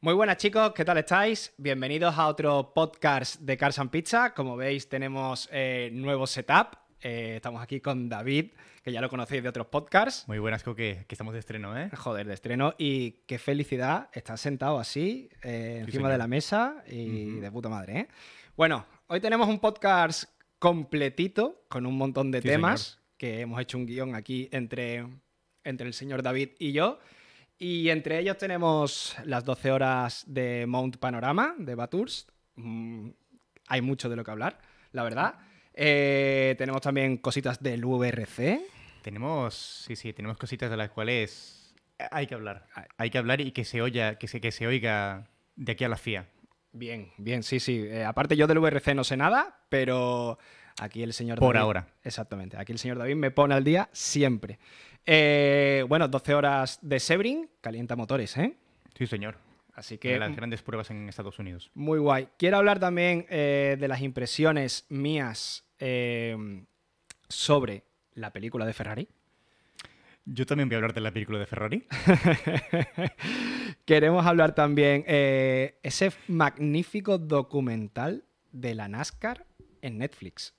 Muy buenas chicos, ¿qué tal estáis? Bienvenidos a otro podcast de Cars and Pizza. Como veis tenemos eh, nuevo setup. Eh, estamos aquí con David, que ya lo conocéis de otros podcasts. Muy buenas, Coque, que estamos de estreno, ¿eh? Joder, de estreno. Y qué felicidad estar sentado así, eh, encima de la mesa y de puta madre, ¿eh? Bueno, hoy tenemos un podcast completito con un montón de temas que hemos hecho un guión aquí entre, entre el señor David y yo. Y entre ellos tenemos las 12 horas de Mount Panorama de Bathurst. Mm, hay mucho de lo que hablar, la verdad. Eh, tenemos también cositas del VRC. Tenemos, sí, sí, tenemos cositas de las cuales hay que hablar. Hay que hablar y que se, oya, que que se oiga de aquí a la FIA. Bien, bien, sí, sí. Eh, aparte yo del VRC no sé nada, pero aquí el señor... Por ahora. Exactamente, aquí el señor David me pone al día siempre. Eh, bueno, 12 horas de Sebring, calienta motores, ¿eh? Sí, señor. Así que... De las grandes pruebas en Estados Unidos. Muy guay. Quiero hablar también eh, de las impresiones mías em, sobre la película de Ferrari. Yo también voy a hablar de la película de Ferrari. Queremos hablar también eh, ese magnífico documental de la NASCAR en Netflix.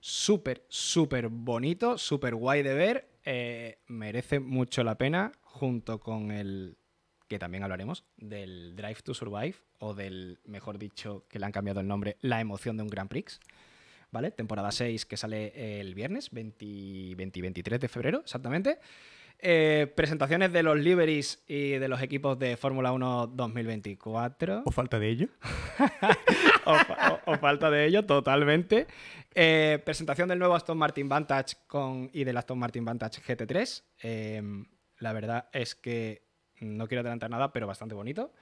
Súper, súper bonito, súper guay de ver. Eh, merece mucho la pena junto con el que también hablaremos del Drive to Survive o del, mejor dicho, que le han cambiado el nombre, La emoción de un Grand Prix. ¿Vale? Temporada 6 que sale el viernes 20, 20 23 de febrero, exactamente. Eh, presentaciones de los liveries y de los equipos de Fórmula 1 2024. ¿O falta de ello? o, falta de ello, totalmente. Eh, presentación del nuevo Aston Martin Vantage con, y del Aston Martin Vantage GT3. Em, la verdad es que no quiero adelantar nada, pero bastante bonito.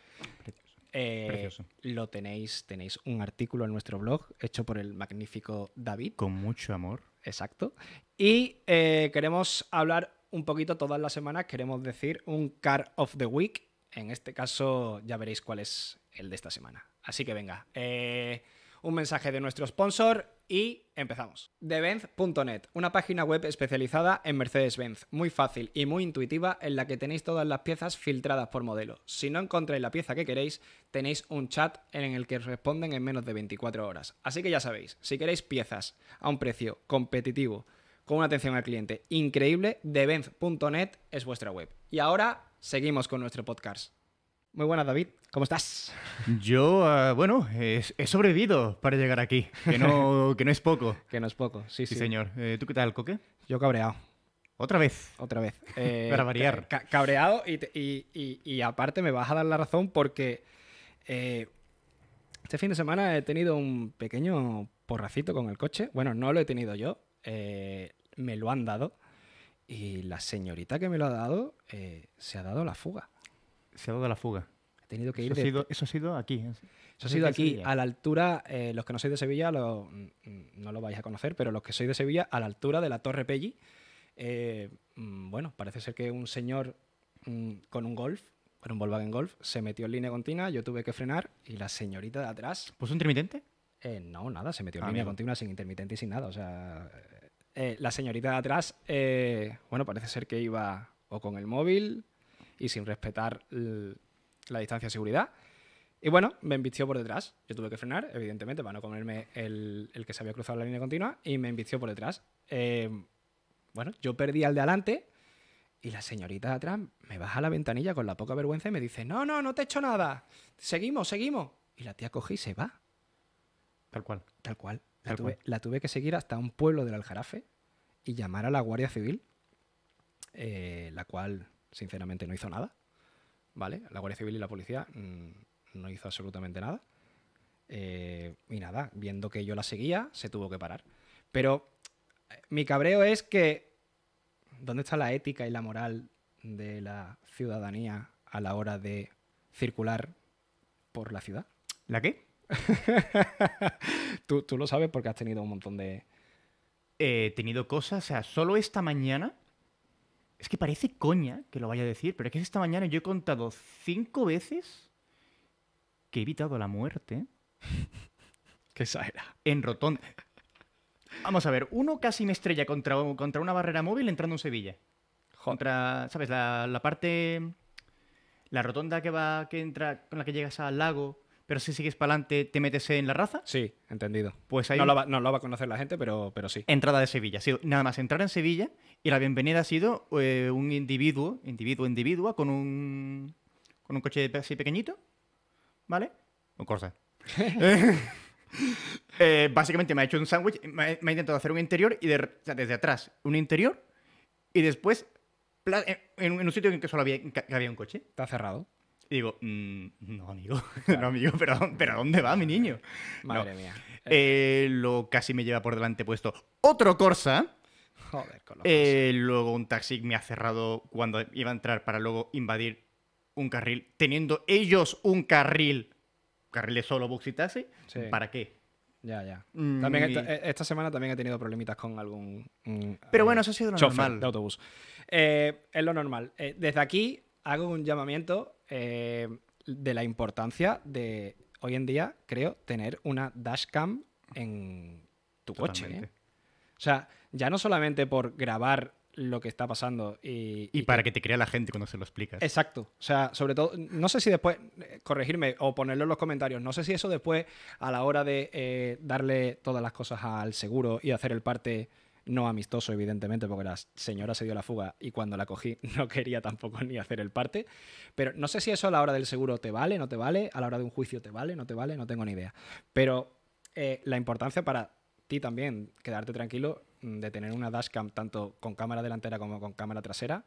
Eh, precioso. Lo tenéis, tenéis un artículo en nuestro blog hecho por el magnífico David. Con mucho amor. Exacto. Y queremos hablar un poquito todas las semanas queremos decir un Car of the Week. En este caso ya veréis cuál es el de esta semana. Así que venga, eh, un mensaje de nuestro sponsor y empezamos. TheBenz.net, una página web especializada en Mercedes-Benz, muy fácil y muy intuitiva en la que tenéis todas las piezas filtradas por modelo. Si no encontráis la pieza que queréis, tenéis un chat en el que responden en menos de 24 horas. Así que ya sabéis, si queréis piezas a un precio competitivo, con una atención al cliente increíble, Devenz.net es vuestra web. Y ahora seguimos con nuestro podcast. Muy buenas, David. ¿Cómo estás? Yo, ah, bueno, he, sobrevivido para llegar aquí, que no, que no es poco. que no es poco, sí, sí. Sí, señor. Eh, ¿Tú qué tal, Coque? Yo cabreado. ¿Otra vez? Otra vez. Eh, para variar. cabreado y, aparte me vas a dar la razón porque eh, este fin de semana he tenido un pequeño porracito con el coche. Bueno, no lo he tenido yo me lo han dado y la señorita que me lo ha dado eh, se ha dado la fuga. Se ha dado la fuga. He tenido que ir. Eso, ha, sido, aquí. ¿eh? Eso, ha sido aquí, a la altura. Eh, los que no sois de Sevilla mm, mm, no lo vais a conocer, pero los que soy de Sevilla, a la altura de la Torre Pelli. Mm, bueno, parece ser que un señor con un golf, con un Volkswagen Golf, se metió en línea continua, yo tuve que frenar y la señorita de atrás. pues un intermitente? no, nada, se metió en ah, línea continua sin intermitente y sin nada. O sea, eh, la señorita de atrás, eh, bueno, parece ser que iba o con el móvil y sin respetar la distancia de seguridad. Y bueno, me embistió por detrás. Yo tuve que frenar, evidentemente, para no comerme el, que se había cruzado la línea continua y me embistió por detrás. Eh, bueno, yo perdí al de adelante y la señorita de atrás me baja la ventanilla con la poca vergüenza y me dice, no, no, no te he hecho nada. Seguimos, seguimos. Y la tía coge y se va. Tal cual. Tal cual. La tuve, que seguir hasta un pueblo del Aljarafe y llamar a la Guardia Civil, eh, la cual sinceramente no hizo nada. ¿Vale? La Guardia Civil y la policía mm, no hizo absolutamente nada. Eh, y nada, viendo que yo la seguía, se tuvo que parar. Pero eh, mi cabreo es que. ¿Dónde está la ética y la moral de la ciudadanía a la hora de circular por la ciudad? ¿La qué? tú, lo sabes porque has tenido un montón de... He tenido cosas, o sea, solo esta mañana... Es que parece coña que lo vaya a decir, pero es que esta mañana yo he contado cinco veces que he evitado la muerte. Qué era? En rotonda. Vamos a ver, uno casi me estrella contra, contra una barrera móvil entrando en Sevilla. Contra, ¿sabes? La, la parte. La rotonda que va. que entra. con la que llegas al lago pero si sigues para adelante te metes en la raza. Sí, entendido. Pues ahí... no, lo va, a conocer la gente, pero, pero sí. Entrada de Sevilla. Sí, nada más entrar en Sevilla y la bienvenida ha sido eh, un individuo, individuo, individua, con un, con un coche así pequeñito, ¿vale? Un Corsa. Eh, básicamente me ha hecho un sándwich, me, ha intentado hacer un interior y desde atrás un interior y después en, un sitio en que solo había un coche. Está cerrado digo, mm, no, amigo, no, amigo, pero, pero dónde va mi niño? Madre mía. Eh, lo casi me lleva por delante puesto otro Corsa. Joder, con eh, luego un taxi me ha cerrado cuando iba a entrar para luego invadir un carril, teniendo ellos un carril, carril de solo bus y taxi. ¿Para qué? Ya, ya. Mm. También e, esta, semana también he tenido problemitas con algún. Mm, pero bueno, eh, eso ha sido lo normal. De autobús. es lo normal. desde aquí hago un llamamiento eh, de la importancia de hoy en día, creo, tener una dashcam en tu coche. ¿eh? O sea, ya no solamente por grabar lo que está pasando y, y, para que te crea la gente cuando se lo explicas. Exacto. O sea, sobre todo, no sé si después, eh, corregirme o ponerlo en los comentarios, no sé si eso después a la hora de darle todas las cosas al seguro y hacer el parte no amistoso, evidentemente, porque la señora se dio la fuga y cuando la cogí no quería tampoco ni hacer el parte. Pero no sé si eso a la hora del seguro te vale, no te vale, a la hora de un juicio te vale, no te vale, no tengo ni idea. Pero eh, la importancia para ti también, quedarte tranquilo, mm, de tener una dashcam tanto con cámara delantera como con cámara trasera.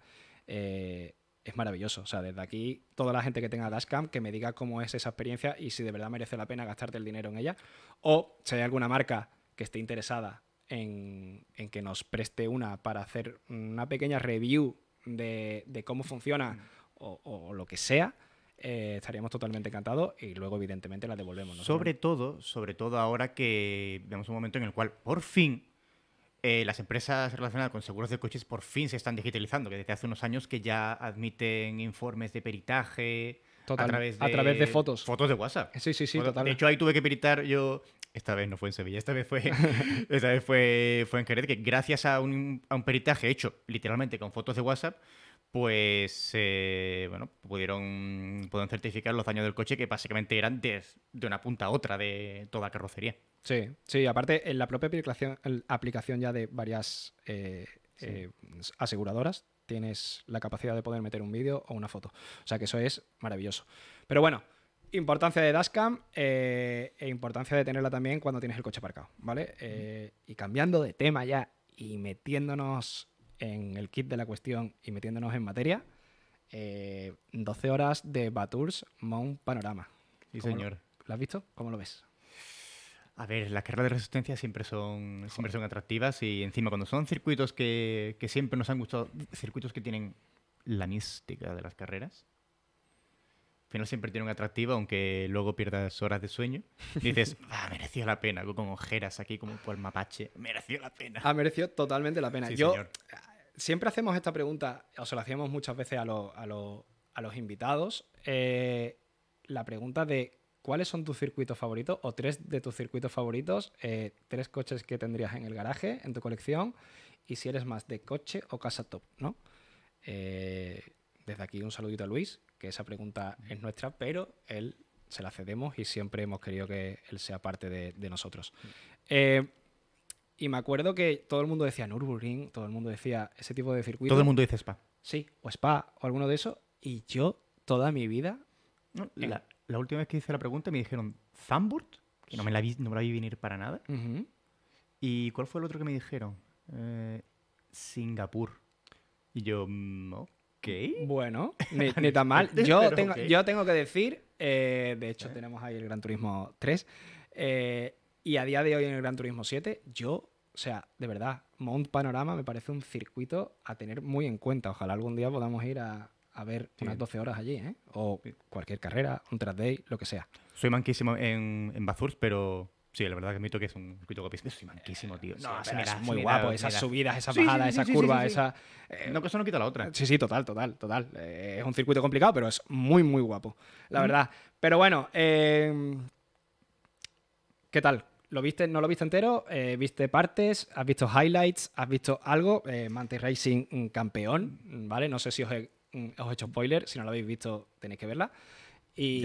Eh, es maravilloso. O sea, desde aquí, toda la gente que tenga Dashcam, que me diga cómo es esa experiencia y si de verdad merece la pena gastarte el dinero en ella. O si hay alguna marca que esté interesada en, que nos preste una para hacer una pequeña review de, cómo funciona o, lo que sea, eh, estaríamos totalmente encantados y luego evidentemente la devolvemos. Sobre todo, sobre todo ahora que vemos un momento en el cual por fin eh, las empresas relacionadas con seguros de coches por fin se están digitalizando, que desde hace unos años que ya admiten informes de peritaje, a, través de, fotos. Fotos de WhatsApp. Sí, sí, sí, totalmente. De hecho, ahí tuve que peritar yo esta vez no fue en Sevilla, esta vez fue, esta fue, fue en Jerez, que gracias a un, peritaje hecho literalmente con fotos de WhatsApp, pues eh, bueno, pudieron, pudieron, certificar los daños del coche que básicamente eran de, una punta a otra de toda carrocería. Sí, sí, aparte en la propia aplicación, ya de varias eh, eh, aseguradoras tienes la capacidad de poder meter un vídeo o una foto. O sea que eso es maravilloso. Pero bueno, importancia de dashcam eh, e importancia de tenerla también cuando tienes el coche aparcado, ¿vale? Eh, y cambiando de tema ya y metiéndonos en el kit de la cuestión y metiéndonos en materia, 12 eh, horas de Batours Mount Panorama. Sí, señor. ¿Lo has visto? ¿Cómo lo ves? A ver, las carreras de resistencia siempre son, siempre son atractivas y encima cuando son circuitos que, que, siempre nos han gustado, circuitos que tienen la mística de las carreras, al final siempre tiene un atractivo, aunque luego pierdas horas de sueño. dices, ah, mereció la pena, con ojeras aquí como el mapache, mereció la pena. Ha ah, merecido totalmente la pena. Yo eh, siempre hacemos esta pregunta, o se la hacíamos muchas veces a, los, a, a los invitados, eh, la pregunta de ¿cuáles son tus circuitos favoritos o tres de tus circuitos favoritos, eh, tres coches que tendrías en el garaje, en tu colección, y si eres más de coche o casa top, ¿no? Eh, desde aquí un saludito a Luis, que esa pregunta es nuestra, pero él se la cedemos y siempre hemos querido que él sea parte de, nosotros. Eh, y me acuerdo que todo el mundo decía Nürburgring, todo el mundo decía ese tipo de circuitos. Todo el mundo dice Spa. Sí, o Spa, o alguno de eso Y yo toda mi vida la última vez que hice la pregunta me dijeron Zamburt, que no me la vi, no me la venir para nada. ¿Y cuál fue el otro que me dijeron? Eh, Singapur. Y yo, mm, ok. Bueno, ni, tan mal. Yo, tengo, yo tengo que decir, eh, de hecho eh. tenemos ahí el Gran Turismo 3, y a día de hoy en el Gran Turismo 7, yo o sea, de verdad, Mount Panorama me parece un circuito a tener muy en cuenta. Ojalá algún día podamos ir a, a ver unas 12 horas allí, ¿eh? O cualquier carrera, un track day, lo que sea. Soy manquísimo en, en Bathurst, pero Sí, la verdad que admito que es un circuito que Soy manquísimo, eh, tío. No, es muy guapo. esas subidas, esas bajadas, esas curvas, esa eh, no, que eso no quita la otra. Sí, sí, total, total, total. Eh, es un circuito complicado, pero es muy, muy guapo. La verdad. Pero bueno, ¿qué tal? ¿Lo viste, no lo viste entero? ¿Viste partes? ¿Has visto highlights? ¿Has visto algo? Mantis Racing mm, campeón, ¿vale? No sé si os he Mm, os he hecho spoiler, si no lo habéis visto tenéis que verla. Y,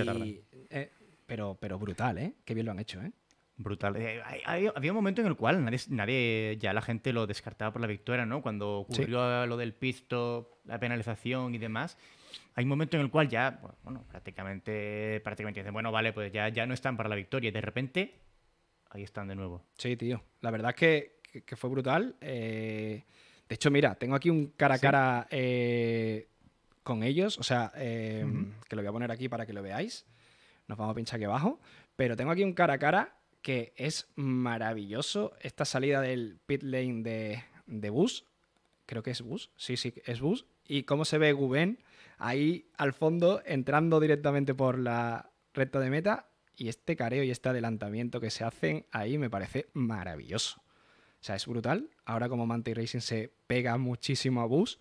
eh, pero, pero brutal, ¿eh? Qué bien lo han hecho, ¿eh? Brutal. Eh, había un momento en el cual nadie, nadie, ya la gente lo descartaba por la victoria, ¿no? Cuando ocurrió lo del pisto, la penalización y demás. Hay un momento en el cual ya, bueno, prácticamente, prácticamente dicen, bueno, vale, pues ya, ya no están para la victoria. Y de repente, ahí están de nuevo. Sí, tío. La verdad es que, que, fue brutal. Eh, de hecho, mira, tengo aquí un cara a cara eh, con ellos, o sea, em, que lo voy a poner aquí para que lo veáis. Nos vamos a pinchar aquí abajo. Pero tengo aquí un cara a cara que es maravilloso. Esta salida del pit lane de, de bus. Creo que es bus. Sí, sí, es bus. Y cómo se ve Guben ahí al fondo, entrando directamente por la recta de meta. Y este careo y este adelantamiento que se hacen ahí me parece maravilloso. O sea, es brutal. Ahora como monte Racing se pega muchísimo a Bus.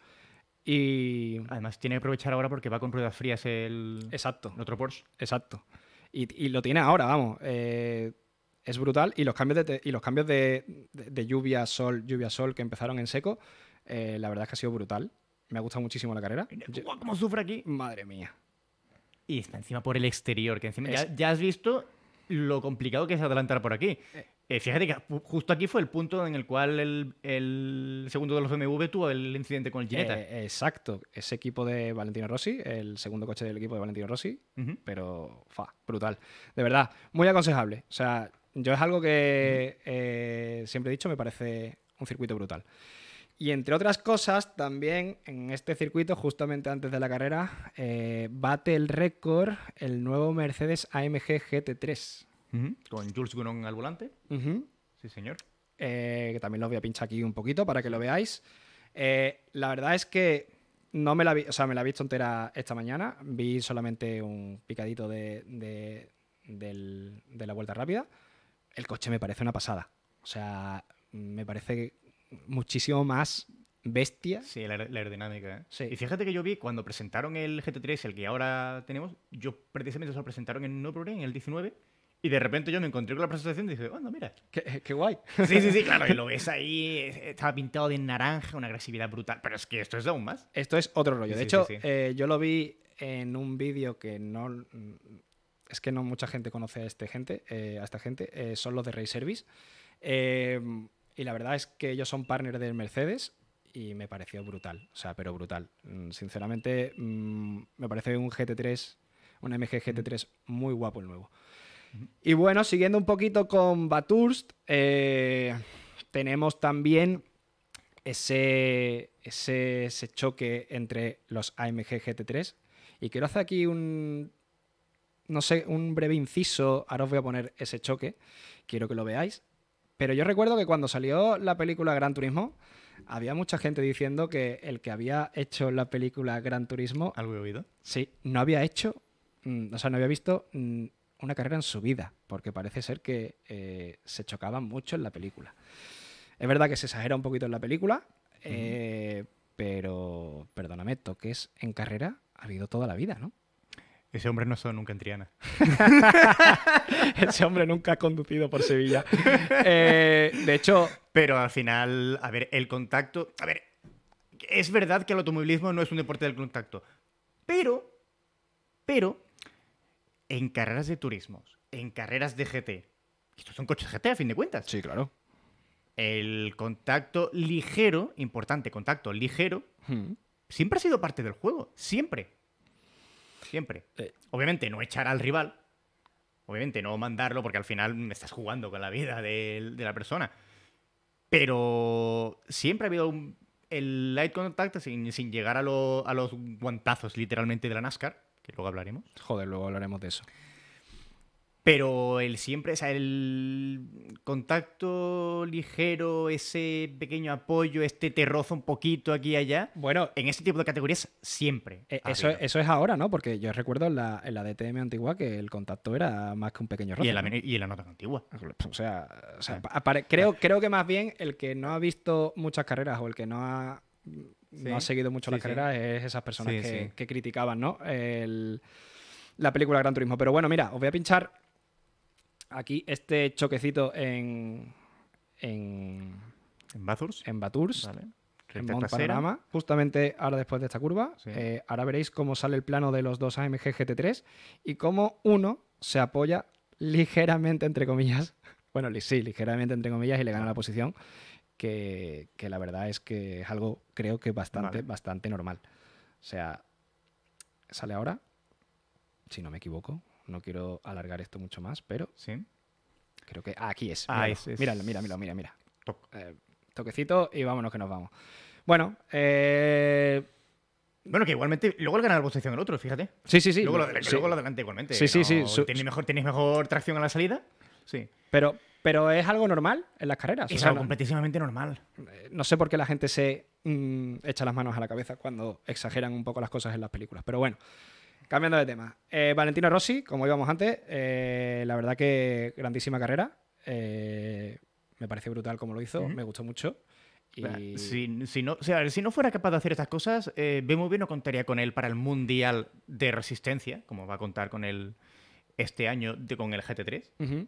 Y además tiene que aprovechar ahora porque va con ruedas frías el, Exacto. el otro Porsche. Exacto. Y, lo tiene ahora, vamos. Eh, es brutal. Y los cambios, de, y los cambios de, lluvia, sol, lluvia, sol que empezaron en seco, eh, la verdad es que ha sido brutal. Me ha gustado muchísimo la carrera. ¿Cómo sufre aquí? Madre mía. Y está encima por el exterior, que encima ya, has visto lo complicado que es adelantar por aquí. Eh, eh, fíjate que justo aquí fue el punto en el cual el, segundo de los BMW tuvo el incidente con el Gineta. Eh, exacto. Ese equipo de Valentino Rossi, el segundo coche del equipo de Valentino Rossi, pero fa, brutal. De verdad, muy aconsejable. O sea, yo es algo que eh, siempre he dicho, me parece un circuito brutal. Y entre otras cosas, también en este circuito, justamente antes de la carrera, bate el récord el nuevo Mercedes AMG GT3 con Jules Gunon al volante. Sí, señor. Eh, que también lo voy a pinchar aquí un poquito para que lo veáis. Eh, la verdad es que no me la vi, o sea, me la he visto entera esta mañana. Vi solamente un picadito de, de, la vuelta rápida. El coche me parece una pasada. O sea, me parece muchísimo más bestia. Sí, la, aerodinámica. ¿eh? Sí. Y fíjate que yo vi cuando presentaron el GT3, el que ahora tenemos, yo precisamente se lo presentaron en No en el 19, y de repente yo me encontré con la presentación y dije, bueno, mira. Qué, eh, guay. Sí, sí, sí, claro. Y lo ves ahí, estaba pintado de naranja, una agresividad brutal. Pero es que esto es aún más. Esto es otro rollo. de hecho, eh, yo lo vi en un vídeo que no. Es que no mucha gente conoce a, este gente, eh, a esta gente. son los de Ray Service. y la verdad es que ellos son partners de Mercedes y me pareció brutal. O sea, pero brutal. Mm, sinceramente, mm, me parece un GT3, un MG GT3 muy guapo el nuevo. Y bueno, siguiendo un poquito con Baturst, eh, tenemos también ese, ese, choque entre los AMG GT3. Y quiero hacer aquí un, no sé, un breve inciso. Ahora os voy a poner ese choque. Quiero que lo veáis. Pero yo recuerdo que cuando salió la película Gran Turismo, había mucha gente diciendo que el que había hecho la película Gran Turismo. ¿Algo he oído? Sí, no había hecho, mm, o sea, no había visto mm, una carrera en su vida, porque parece ser que eh, se chocaban mucho en la película. Es verdad que se exagera un poquito en la película, eh, pero perdóname, toques en carrera ha habido toda la vida, ¿no? Ese hombre no estado nunca en Triana. Ese hombre nunca ha conducido por Sevilla. Eh, de hecho. Pero al final, a ver, el contacto. A ver, es verdad que el automovilismo no es un deporte del contacto. Pero. Pero en carreras de turismos, en carreras de GT. Estos son coches GT a fin de cuentas. Sí, claro. El contacto ligero, importante contacto ligero, hmm. siempre ha sido parte del juego. Siempre. Siempre. Eh. Obviamente no echar al rival. Obviamente no mandarlo porque al final me estás jugando con la vida de, la persona. Pero siempre ha habido el light contact sin, llegar a, a los guantazos literalmente de la NASCAR y luego hablaremos. Joder, luego hablaremos de eso. Pero el siempre, o sea, el contacto ligero, ese pequeño apoyo, este terrozo un poquito aquí y allá. Bueno, en ese tipo de categorías siempre. Eh, eso, eso, es ahora, ¿no? Porque yo recuerdo en la, DTM antigua que el contacto era más que un pequeño roce. Y en la, nota antigua. O sea, eh. creo, creo que más bien el que no ha visto muchas carreras o el que no ha no ha seguido mucho la carrera es esas personas que, criticaban, ¿no? la película Gran Turismo. Pero bueno, mira, os voy a pinchar aquí este choquecito en. En. ¿En Bathurst. En Bathurst. En Panorama, justamente ahora después de esta curva, eh, ahora veréis cómo sale el plano de los dos AMG GT3 y cómo uno se apoya ligeramente, entre comillas, bueno, sí, ligeramente, entre comillas, y le gana la posición que, la verdad es que es algo, creo que bastante, bastante normal. O sea, sale ahora, si no me equivoco, no quiero alargar esto mucho más, pero... Sí. Creo que... Ah, aquí es. Mira, ah, míralo. Es, mira, mira. Eh, toquecito y vámonos que nos vamos. Bueno, eh... Bueno, que igualmente luego el ganar la posición el otro, fíjate. Sí, sí, sí. Luego, lo, sí. adelante igualmente. Sí, sí, sí. Tenéis mejor, tenéis mejor tracción a la salida. Sí. Pero, pero es algo normal en las carreras. Es algo completísimamente normal. Eh, no sé por qué la gente se mm, echa las manos a la cabeza cuando exageran un poco las cosas en las películas. Pero bueno, cambiando de tema. Eh, Valentino Rossi, como íbamos antes, eh, la verdad que grandísima carrera. me parece brutal como lo hizo, me gustó mucho. Y... Si, si, no, si no fuera capaz de hacer estas cosas, BMW no contaría con él para el Mundial de Resistencia, como va a contar con él este año con el GT3.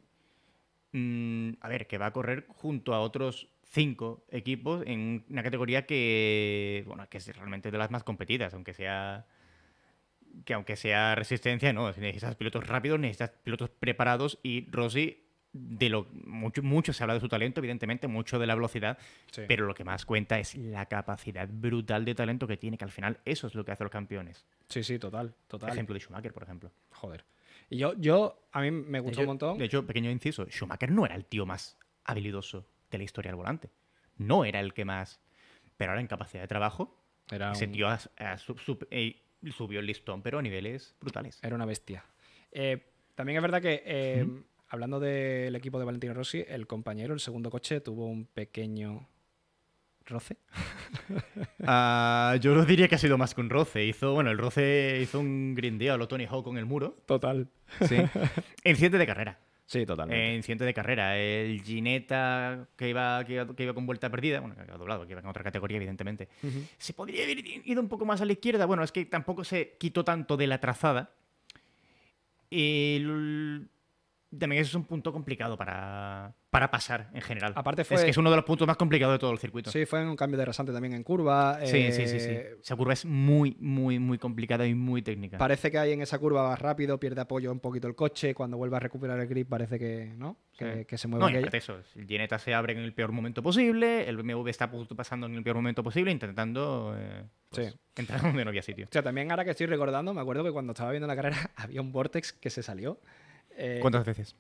Mm, a ver, que va a correr junto a otros cinco equipos en una categoría que, bueno, que es realmente de las más competidas, aunque sea que aunque sea resistencia, no, necesitas pilotos rápidos, necesitas pilotos preparados y Rossi de lo mucho, mucho se habla de su talento, evidentemente, mucho de la velocidad, pero lo que más cuenta es la capacidad brutal de talento que tiene, que al final eso es lo que hace los campeones. Sí, sí, total, total. Ejemplo de Schumacher, por ejemplo. Joder. Y yo, yo, a mí me gustó un montón. De hecho, pequeño inciso, Schumacher no era el tío más habilidoso de la historia del volante. No era el que más. Pero ahora en capacidad de trabajo, era eh, subió el listón, pero a niveles brutales. Era una bestia. Eh, también es verdad que, eh, hablando del equipo de Valentino Rossi, el compañero, el segundo coche, tuvo un pequeño roce? Ah, yo no diría que ha sido más que un roce. Hizo, bueno, el roce hizo un grindeo a lo Tony Hawk con el muro. Total. Sí. Incidente de carrera. Sí, totalmente. Enciende eh, de carrera. El Gineta que iba, que, iba, con vuelta perdida, bueno, que ha doblado, que iba en otra categoría, evidentemente. Se podría haber ido un poco más a la izquierda. Bueno, es que tampoco se quitó tanto de la trazada. El también es un punto complicado para, para pasar en general. Aparte fue, es que es uno de los puntos más complicados de todo el circuito. Sí, fue un cambio de rasante también en curva. Sí, sí, sí, eh, Esa curva es muy, muy, muy complicada y muy técnica. Parece que ahí en esa curva va rápido, pierde apoyo un poquito el coche, cuando vuelve a recuperar el grip parece que, ¿no? Que, se mueve. No, y eso, el Geneta se abre en el peor momento posible, el BMW está pasando en el peor momento posible, intentando... Eh, pues, sí. Entrar donde no había sitio. O sea, también ahora que estoy recordando, me acuerdo que cuando estaba viendo la carrera había un Vortex que se salió. Eh, ¿Cuántas veces?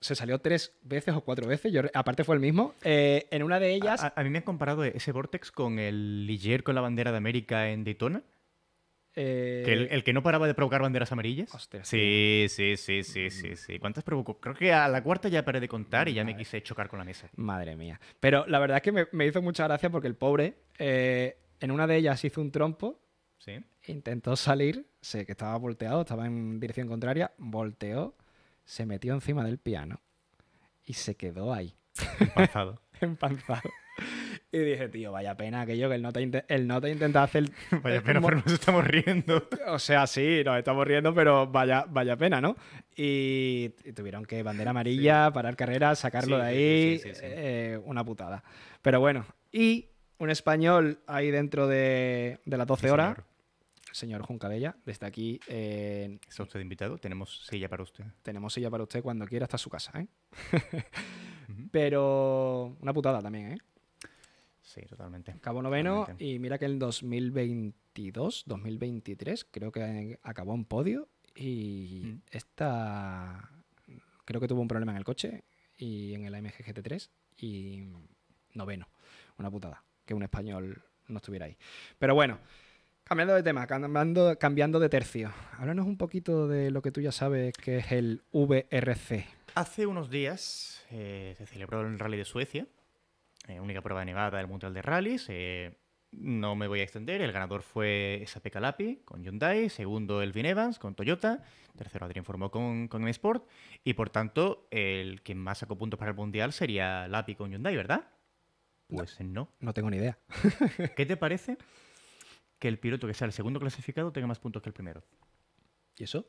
Se salió tres veces o cuatro veces, yo, aparte fue el mismo. Eh, en una de ellas... A, mí me han comparado ese Vortex con el Liger con la bandera de América en Daytona. Eh, el, que no paraba de provocar banderas amarillas. sí, sí, sí, sí, sí, ¿Cuántas provocó? Creo que a la cuarta ya paré de contar y ya me quise chocar con la mesa. Madre mía. Pero la verdad es que me, hizo mucha gracia porque el pobre en una de ellas hizo un trompo. ¿Sí? Intentó salir, sé que estaba volteado, estaba en dirección contraria, volteó, se metió encima del piano y se quedó ahí. Empanzado. Empanzado. Y dije, tío, vaya pena aquello que el no te, no te intenta hacer. Vaya pena, pero nos estamos riendo. O sea, sí, nos estamos riendo, pero vaya, vaya pena, ¿no? Y, tuvieron que bandera amarilla, parar carrera, sacarlo de ahí. Eh, una putada. Pero bueno, y un español ahí dentro de, de las 12 horas señor Juncadella. Desde aquí. Eh, ¿Está usted invitado? Tenemos silla para usted. Tenemos silla para usted cuando quiera hasta su casa, ¿eh? Pero una putada también, ¿eh? Sí, totalmente. Cabo noveno y mira que en 2022, 2023, creo que acabó en podio y mm. esta creo que tuvo un problema en el coche y en el AMG GT3 y noveno, una putada que un español no estuviera ahí. Pero bueno, Cambiando de tema, cambiando, de tercio. Háblanos un poquito de lo que tú ya sabes que es el VRC. Hace unos días eh, se celebró el Rally de Suecia, eh, única prueba de nevada del Mundial de Rallys. Eh, no me voy a extender, el ganador fue Sapekalapi Lapi con Hyundai, segundo Elvin Evans con Toyota, tercero Adrián Formó con, con M-Sport y por tanto el que más sacó puntos para el Mundial sería Lapi con Hyundai, ¿verdad? Pues No, no tengo ni idea. ¿Qué te parece? que el piloto que sea el segundo clasificado tenga más puntos que el primero. ¿Y eso?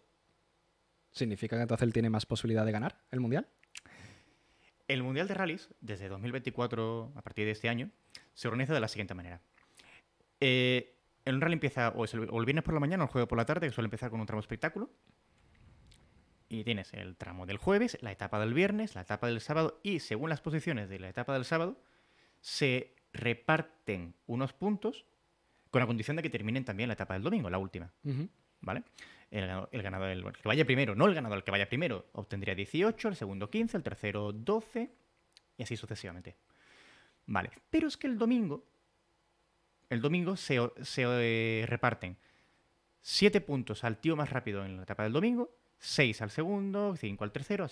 ¿Significa que entonces él tiene más posibilidad de ganar el Mundial? El Mundial de Rallys, desde 2024, a partir de este año, se organiza de la siguiente manera. Eh, el rally empieza o, o, el, viernes por la mañana o el jueves por la tarde, que suele empezar con un tramo espectáculo. Y tienes el tramo del jueves, la etapa del viernes, la etapa del sábado y según las posiciones de la etapa del sábado, se reparten unos puntos con la condición de que terminen también la etapa del domingo, la última. ¿Vale? El, ganador, el, que vaya primero, no el ganador, que vaya primero, obtendría 18, el segundo 15, el tercero 12 y así sucesivamente. Vale, pero es que el domingo, el domingo se, eh, reparten 7 puntos al tío más rápido en la etapa del domingo, 6 al segundo, 5 al tercero,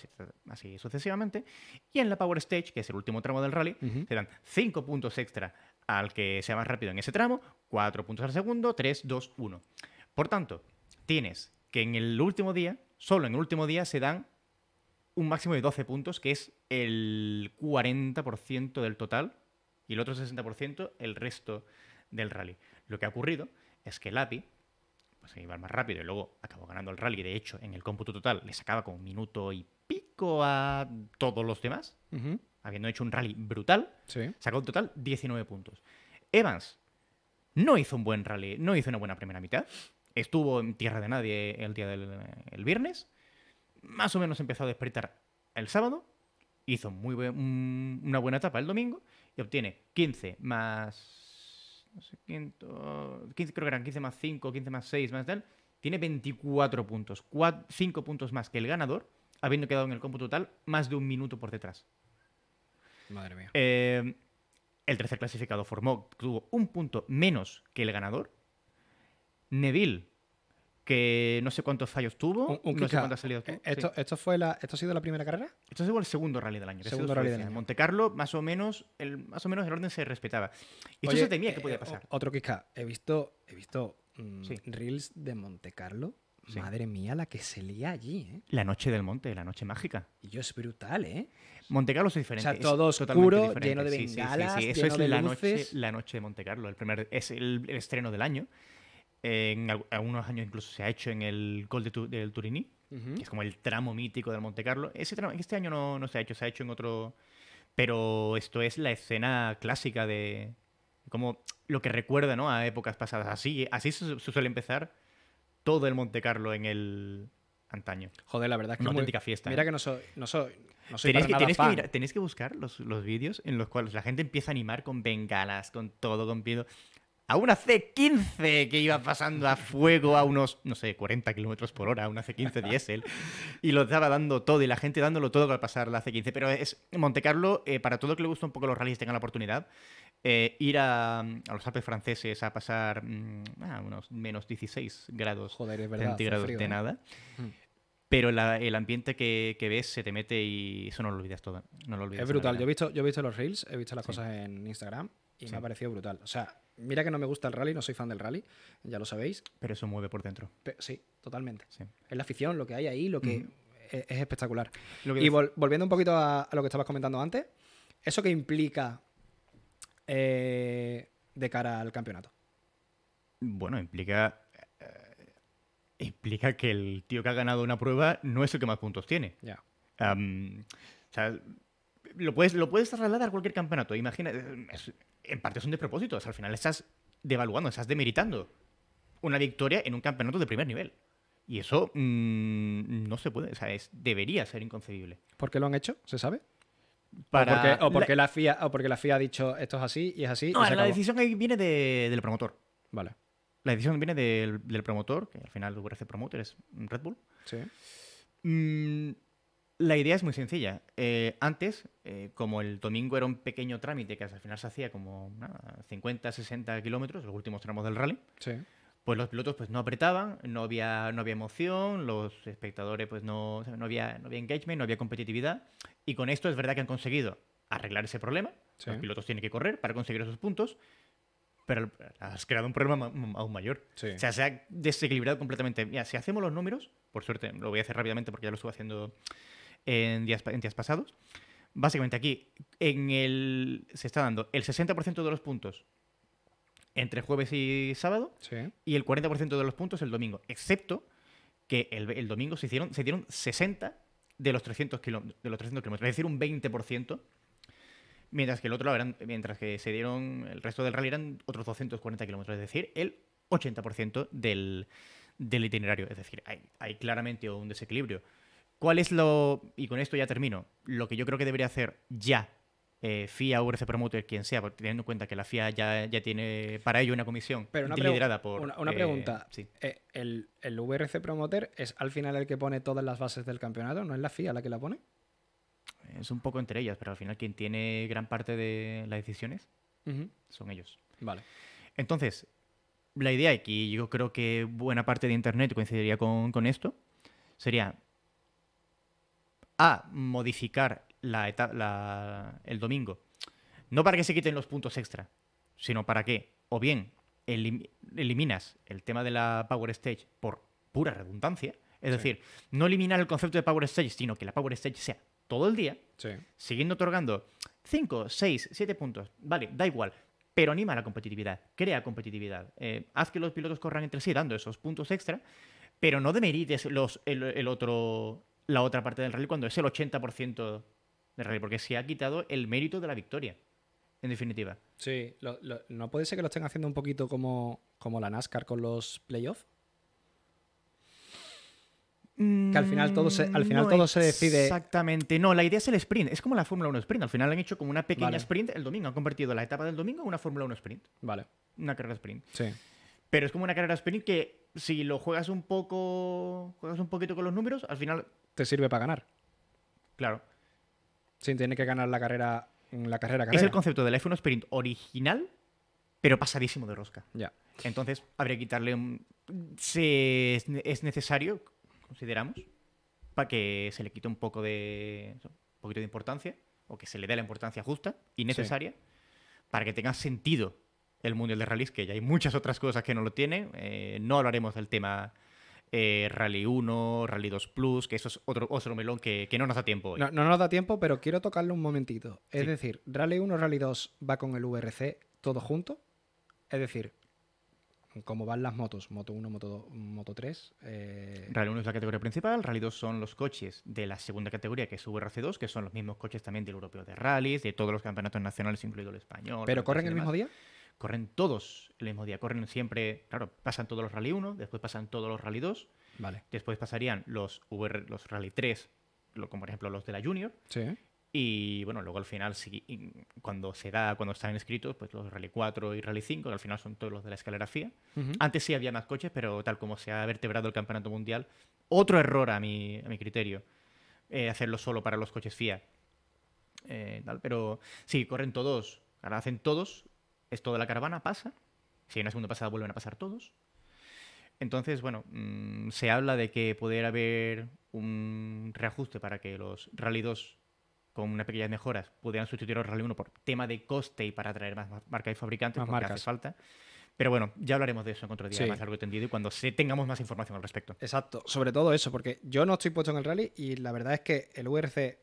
así, sucesivamente. Y en la Power Stage, que es el último tramo del rally, se dan 5 puntos extra al que sea más rápido en ese tramo, 4 puntos al segundo, 3, 2, 1. Por tanto, tienes que en el último día, solo en el último día, se dan un máximo de 12 puntos, que es el 40% del total, y el otro 60% el resto del rally. Lo que ha ocurrido es que el API pues iba más rápido y luego acabó ganando el rally. De hecho, en el cómputo total le sacaba con un minuto y pico a todos los demás habiendo hecho un rally brutal, sacó en total 19 puntos. Evans no hizo un buen rally, no hizo una buena primera mitad. Estuvo en tierra de nadie el día del viernes. Más o menos empezó a despertar el sábado. Hizo muy una buena etapa el domingo y obtiene 15 más. No sé, 15, creo que eran 15 más 5, 15 más 6, más tal. Tiene 24 puntos, 5 puntos más que el ganador, habiendo quedado en el cómputo total más de un minuto por detrás. Madre mía. Em, el tercer clasificado formó, tuvo un punto menos que el ganador. Neville, que no sé cuántos fallos tuvo, no sé eh, ¿Esto, esto, fue la, ¿Esto ha sido la primera carrera? Esto ha sido el segundo rally del año. Segundo rally más o menos, el, más o menos el orden se respetaba. Y esto se temía eh, que podía eh, pasar. otro Kika, he visto, he visto mm, reels de Monte Carlo Madre mía, la que se lía allí, ¿eh? La noche del monte, la noche mágica. Y es brutal, ¿eh? Monte Carlo es diferente. O sea, todo oscuro, diferente. lleno de bengalas, sí, sí, Eso es la, Noche, la noche de Monte Carlo. El primer, es el, estreno del año. en algunos años incluso se ha hecho en el Gol de tu, del Turini, que es como el tramo mítico del Monte Carlo. Ese tramo, este año no, no se ha hecho, se ha hecho en otro... Pero esto es la escena clásica de... Como lo que recuerda, ¿no? A épocas pasadas. Así, así se suele empezar todo el Monte Carlo en el antaño. Joder, la verdad es que. Una auténtica fiesta. Mira ¿eh? que no soy. No soy, no soy que, que buscar los, los vídeos en los cuales la gente empieza a animar con bengalas, con todo, con a una C-15 que iba pasando a fuego a unos, no sé, 40 kilómetros por hora, una C-15 diésel, y lo estaba dando todo, y la gente dándolo todo para pasar la C-15. Pero es Montecarlo, eh, para todo el que le gusta un poco los rallies, tengan la oportunidad, eh, ir a, los Alpes franceses a pasar mm, a ah, unos menos 16 grados centígrados de ¿eh? nada. Mm. pero el ambiente que, ves se te mete y eso no lo olvidas todo. No lo es brutal. Yo he, visto, yo visto los reels, he visto las cosas en Instagram y me ha parecido brutal. O sea, mira que no me gusta el rally, no soy fan del rally, ya lo sabéis. Pero eso mueve por dentro. sí, totalmente. Es la afición, lo que hay ahí, lo que e, es, espectacular. y volviendo un poquito a, lo que estabas comentando antes, eso qué implica eh, de cara al campeonato. Bueno, implica eh, implica que el tío que ha ganado una prueba no es el que más puntos tiene. Ya. o sea, lo puedes, lo puedes trasladar a cualquier campeonato. Imagina, eh, es, en parte es son despropósito. Al final estás devaluando, estás demeritando una victoria en un campeonato de primer nivel. Y eso mm, no se puede, o sea, debería ser inconcebible. ¿Por qué lo han hecho? ¿Se sabe? Para... O, porque, la... FIA, o porque la ha dicho esto es así y es así. No, la decisión ahí viene del promotor. Vale. La decisión viene del, promotor, que al final lo hace promotor, es Red Bull. Sí. Mm, la idea es muy sencilla. Eh, antes, eh, como el domingo era un pequeño trámite que al final se hacía como 50, 60 kilómetros, los últimos tramos del rally, pues los pilotos pues, no apretaban, no había, no había emoción, los espectadores pues, no, no, había, no había engagement, no había competitividad. Y con esto es verdad que han conseguido arreglar ese problema. Los pilotos tienen que correr para conseguir esos puntos. Pero has creado un problema aún mayor. O sea, se ha desequilibrado completamente. si hacemos los números, por suerte, lo voy a hacer rápidamente porque ya lo estuve haciendo en días, en pasados. Básicamente aquí en el, se está dando el 60% de los puntos entre jueves y sábado y el 40% de los puntos el domingo, excepto que el, domingo se hicieron, se dieron 60 de los 300 kilómetros, es decir, un 20%, mientras que el otro mientras que se dieron el resto del rally eran otros 240 kilómetros, es decir, el 80% del, del, itinerario, es decir, hay claramente un desequilibrio ¿Cuál es lo, y con esto ya termino, lo que yo creo que debería hacer ya eh, FIA, URC Promoter, quien sea, teniendo en cuenta que la FIA ya, tiene para ello una comisión liderada por... Una, pregunta. Eh, eh, el, ¿El VRC Promoter es al final el que pone todas las bases del campeonato? ¿No es la FIA la que la pone? Es un poco entre ellas, pero al final quien tiene gran parte de las decisiones son ellos. Vale. Entonces, la idea, y yo creo que buena parte de Internet coincidiría con, con esto, sería a modificar la el domingo. No para que se quiten los puntos extra, sino para que o bien eliminas el tema de la Power Stage por pura redundancia, es decir, no eliminar el concepto de Power Stage, sino que la Power Stage sea todo el día, siguiendo otorgando 5, 6, 7 puntos, vale, da igual, pero anima la competitividad, crea competitividad, eh, haz que los pilotos corran entre sí dando esos puntos extra, pero no demerites los, el otro la otra parte del rally cuando es el 80% del rally, porque se ha quitado el mérito de la victoria, en definitiva. Sí, ¿no puede ser que lo estén haciendo un poquito como, como la NASCAR con los playoffs? Que al final todo se, al mm, final todo se decide. Exactamente. No, la idea es el sprint. Es como la Fórmula 1 sprint. Al final han hecho como una pequeña sprint el domingo. Han convertido la etapa del domingo en una Fórmula 1 sprint. Vale. Una carrera sprint. Sí. Pero es como una carrera sprint que si lo juegas un poco, juegas un poquito con los números, al final... Te sirve para ganar. Claro. Sí, tener que ganar la carrera, la carrera, Es el concepto del F1 Sprint original, pero pasadísimo de rosca. Ya. Entonces, habría que quitarle un... Si es necesario, consideramos, para que se le quite un poco de... un poquito de importancia, o que se le dé la importancia justa y necesaria, para que tenga sentido el Mundial de Rallys, que ya hay muchas otras cosas que no lo tiene. Eh, no hablaremos del tema eh, Rally 1, Rally 2 Plus, que eso es otro, otro melón que, no nos da tiempo No, no, nos da tiempo, pero quiero tocarlo un momentito. Es decir, Rally 1, Rally 2 va con el VRC todo junto. Es decir, cómo van las motos, Moto 1, Moto 2, Moto 3. Eh, Rally 1 es la categoría principal, Rally 2 son los coches de la segunda categoría, que es VRC2, que son los mismos coches también del europeo de rallies, de todos los campeonatos nacionales, incluido el español. ¿Pero corren el mismo día? corren todos el mismo día. Corren siempre, claro, pasan todos los Rally 1, después pasan todos los Rally 2, vale. después pasarían los VR, los Rally 3, como por ejemplo los de la Junior. Y bueno, luego al final, si, cuando se da, cuando están inscritos, pues los Rally 4 y Rally 5, al final son todos los de la escalera FIA. Antes sí había más coches, pero tal como se ha vertebrado el campeonato mundial, otro error a mi, a mi criterio, eh, hacerlo solo para los coches FIA. Eh, tal, pero sí, corren todos, ahora hacen todos es toda la caravana, pasa. Si en una segunda pasada, vuelven a pasar todos. Entonces, bueno, mm, se habla de que poder haber un reajuste para que los Rally 2, con unas pequeñas mejoras, pudieran sustituir al Rally 1 por tema de coste y para atraer más marcas y fabricantes, porque hace falta. Pero bueno, ya hablaremos de eso en otro día más largo y tendido y cuando tengamos más información al respecto. Exacto, sobre todo eso, porque yo no estoy puesto en el rally y la verdad es que el URC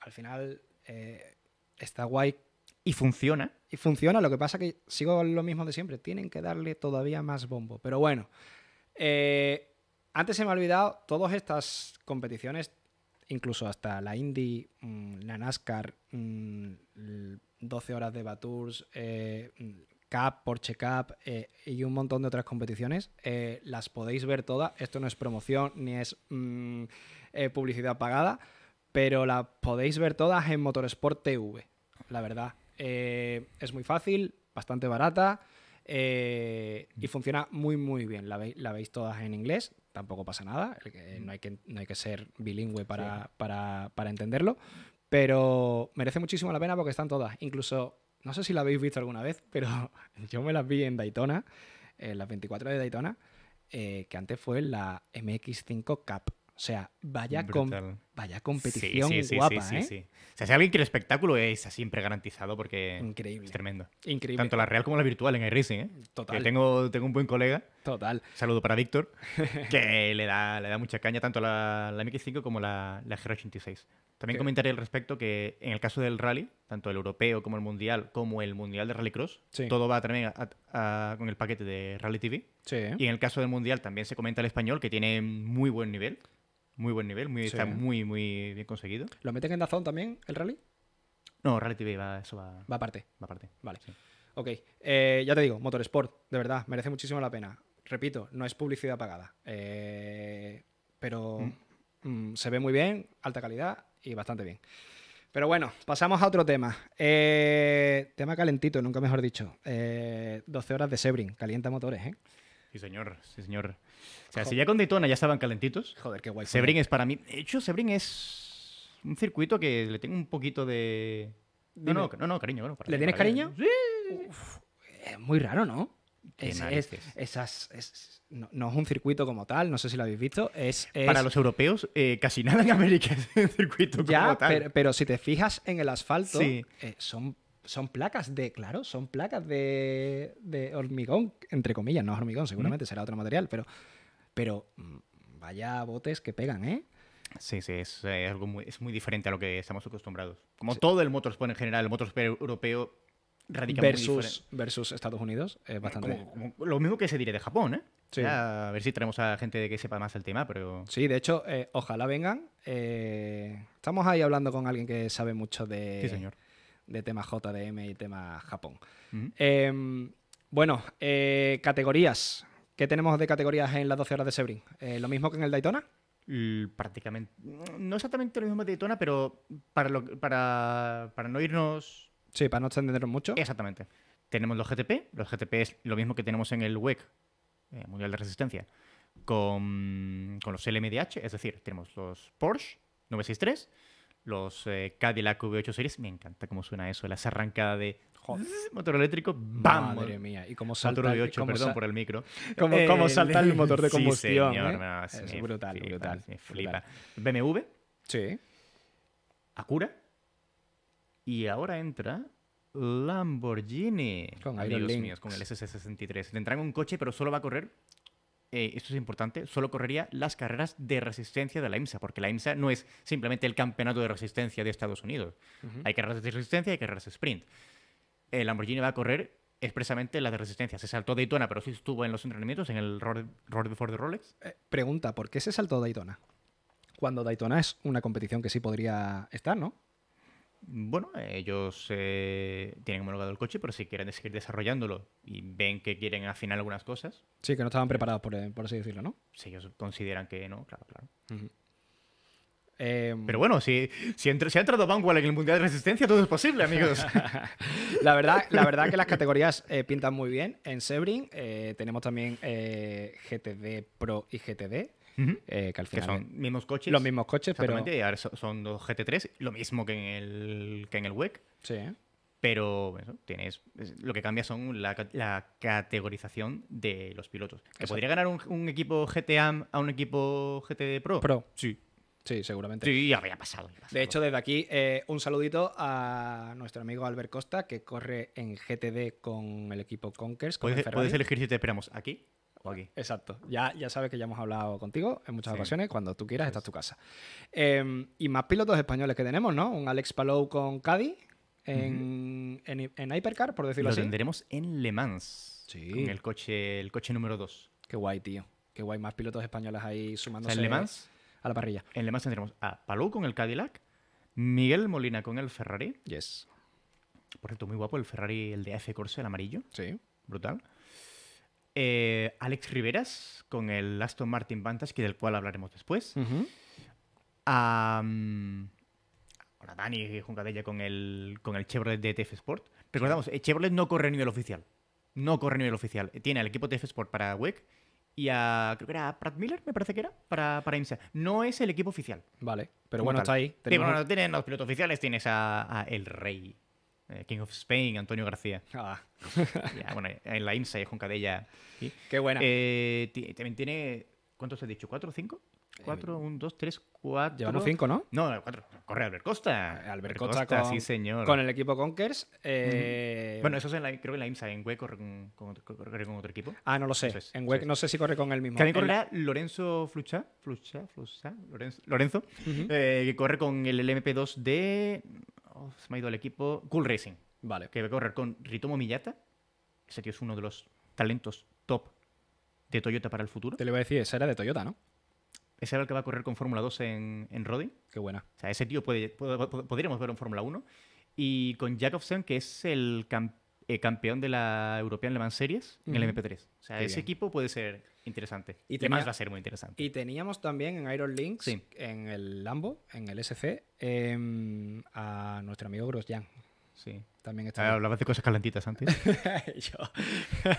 al final eh, está guay y funciona. Y funciona, lo que pasa que sigo lo mismo de siempre. Tienen que darle todavía más bombo. Pero bueno, eh, antes se me ha olvidado, todas estas competiciones, incluso hasta la Indy, mm, la NASCAR, 12 mm, horas de Batours, eh, Cup, Porsche Cup eh, y un montón de otras competiciones. Eh, las podéis ver todas. Esto no es promoción ni es mm, publicidad pagada, pero las podéis ver todas en Motorsport TV. La verdad, eh, es muy fácil, bastante barata eh, y funciona muy, muy bien. La, veis todas en inglés, tampoco pasa nada, eh, no hay que, hay que ser bilingüe para, entenderlo, pero merece muchísimo la pena porque están todas. Incluso, no sé si la habéis visto alguna vez, pero yo me las vi en Daytona, en las 24 de Daytona, que antes fue la MX5 Cup. O sea, vaya, con... Vaya competición sí, sí, sí, ¿eh? sí, O sea, si alguien el espectáculo es siempre garantizado porque es tremendo. Tanto la real como la virtual en iRacing, ¿eh? Total. tengo, tengo un buen colega. Total. Saludo para Víctor, que le da, le da mucha caña tanto la, la MX5 como la, la GR86. También comentaré al respecto que en el caso del rally, tanto el europeo como el mundial, como el mundial de rallycross, todo va también a, con el paquete de Rally TV. Y en el caso del mundial también se comenta el español, que tiene muy buen nivel muy buen nivel, muy, está muy, muy bien conseguido. ¿Lo meten en Dazón también, el rally? No, Rally TV, va, eso va. Va aparte. Va aparte. Vale. Ok, eh, ya te digo, Motorsport, de verdad, merece muchísimo la pena. Repito, no es publicidad pagada, eh, pero mm. Mm, se ve muy bien, alta calidad y bastante bien. Pero bueno, pasamos a otro tema. Eh, tema calentito, nunca mejor dicho. 12 horas de Sebring, calienta motores, ¿eh? Sí, señor, sí, señor. O sea, si ya con Daytona ya estaban calentitos. Joder, qué guay. Sebring es para mí. De hecho, Sebring es un circuito que le tengo un poquito de. No, no, no, cariño. Bueno, ¿Le tienes cariño? es eh, muy raro, ¿no? esas, no, es un circuito como tal, no sé si lo habéis visto. Es, Para los europeos, eh, casi nada en América es un circuito como tal. Pero, si te fijas en el asfalto, sí. Eh, son son placas de, claro, son placas de, de hormigón, entre comillas, no es hormigón, seguramente será otro material, pero, pero mm, vaya botes que pegan, ¿eh? Sí, sí, es, algo muy, es muy diferente a lo que estamos acostumbrados. Como todo el motorsport en general, el motorsport europeo radica versus, versus Estados Unidos es eh, bastante... lo mismo que se diría de Japón, ¿eh? a ver si traemos a gente que sepa más el tema, pero... Sí, de hecho, eh, ojalá vengan. Eh, estamos ahí hablando con alguien que sabe mucho de... Sí, señor de tema JDM y tema Japón. Em, bueno, eh, categorías. ¿Qué tenemos de categorías en las 12 horas de Sebring? Eh, ¿Lo mismo que en el Daytona? Mm, prácticamente. No exactamente lo mismo de Daytona, pero para, para, para no irnos. Sí, para no extendernos mucho. Exactamente. Tenemos los GTP. Los GTP es lo mismo que tenemos en el WEC, eh, Mundial de Resistencia, con, con, los LMDH. Es decir, tenemos los Porsche 963, los eh, Cadillac V8 Series. Me encanta cómo suena eso, la arrancada de motor eléctrico. ¡Bam! Madre mía, y cómo salta. V8, perdón por el micro. Cómo, cómo salta el motor de combustión. ¿eh? Sí, señor, es, brutal, brutal. Me flipa. BMW. Sí. Acura. Y ahora entra Lamborghini. Con Dios mío, con el SS63. en un coche, pero solo va a correr eh, esto es importante, solo correría las carreras de resistencia de la IMSA, porque la IMSA no es simplemente el campeonato de resistencia de Estados Unidos. Hay carreras de resistencia y carreras de sprint. El Lamborghini va a correr expresamente las de resistencia. Se saltó Daytona, pero sí estuvo en los entrenamientos, en el Road, Before the Rolex. Eh, pregunta, ¿por qué se saltó Daytona? Cuando Daytona es una competición que sí podría estar, ¿no? bueno, ellos eh, tienen homologado el coche, pero si quieren seguir desarrollándolo y ven que quieren afinar algunas cosas. Sí, que no estaban preparados, por, eh, así decirlo, ¿no? Si ellos consideran que no, claro, claro. Em, pero bueno, si, si, si ha entrado Vanguard en el Mundial de Resistencia, todo es posible, amigos. la, verdad, la verdad que las categorías eh, pintan muy bien. En Sebring eh, tenemos también eh, GTD Pro y GTD. que, al final son mismos coches. Los mismos coches, pero. son dos GT3, lo mismo que en el, que en el WEC. Sí. Pero tienes, lo que cambia son la, categorización de los pilotos. ¿Que podría ganar un, equipo GTAM a un equipo GTD Pro? Pro. Sí. Sí, seguramente. Sí, habría había pasado. De hecho, desde aquí, eh, un saludito a nuestro amigo Albert Costa, que corre en GTD con el equipo Conkers. ¿Puedes, elegir si te esperamos aquí o aquí. Exacto. Ya, ya sabes que ya hemos hablado contigo en muchas ocasiones. Cuando tú quieras, estás esta tu casa. Eh, y más pilotos españoles que tenemos, ¿no? Un Alex Palou con Cadi en, Hypercar, por decirlo así. Lo tendremos en Le Mans. Sí. Con el coche, el coche número 2. Qué guay, tío. Qué guay, más pilotos españoles ahí sumándose. en Le Mans a la parrilla. En Le más tendremos a Palou con el Cadillac, Miguel Molina con el Ferrari. Yes. Por cierto, muy guapo el Ferrari, el de F Corse, el amarillo. Sí. Brutal. Eh, Alex Riveras con el Aston Martin Vantage, del cual hablaremos después. Uh a, Dani Juncadella con el, con el Chevrolet de TF Sport. Recordamos, eh, Chevrolet no corre a nivel oficial. No corre a nivel oficial. Tiene el equipo TF Sport para WEC y a. Creo que era Pratt Miller, me parece que era, para, para IMSA. No es el equipo oficial. Vale, pero bueno, está ahí. Sí, bueno, tienen los pilotos oficiales, tienes a, El Rey, eh, King of Spain, Antonio García. Ah. bueno, en la Insa y Juncadella. ¿sí? Qué buena. Eh, también tiene. ¿Cuántos he dicho? ¿Cuatro o cinco? 4, 1, 2, 3, 4. Llevamos 5, ¿no? No, 4. Corre Albert Costa. Albert con, sí, señor. Con el equipo Conkers. Eh, bueno, eso es en la, creo que en la IMSA. ¿En WEC corre con, con, con otro equipo? Ah, no lo sé. en WEC no sé si corre con el mismo. También correrá Lorenzo Flucha. Flucha, Flucha. Lorenzo. Eh, que corre con el LMP2 de. Oh, se me ha ido el equipo. Cool Racing. Vale. Que va a correr con Ritomo Miyata. Ese tío es uno de los talentos top de Toyota para el futuro. Te le voy a decir, esa era de Toyota, ¿no? Ese era el que va a correr con Fórmula 2 en, en Qué buena. O sea, ese tío podríamos verlo en Fórmula 1. Y con Jacobsen, que es el eh, campeón de la European Le Mans Series en el MP3. O sea, ese equipo puede ser interesante. Y además va a ser muy interesante. Y teníamos también en Iron Links, en el Lambo, en el SC, em, a nuestro amigo Grosjean. Sí. También está. hablabas de cosas calentitas antes. Yo.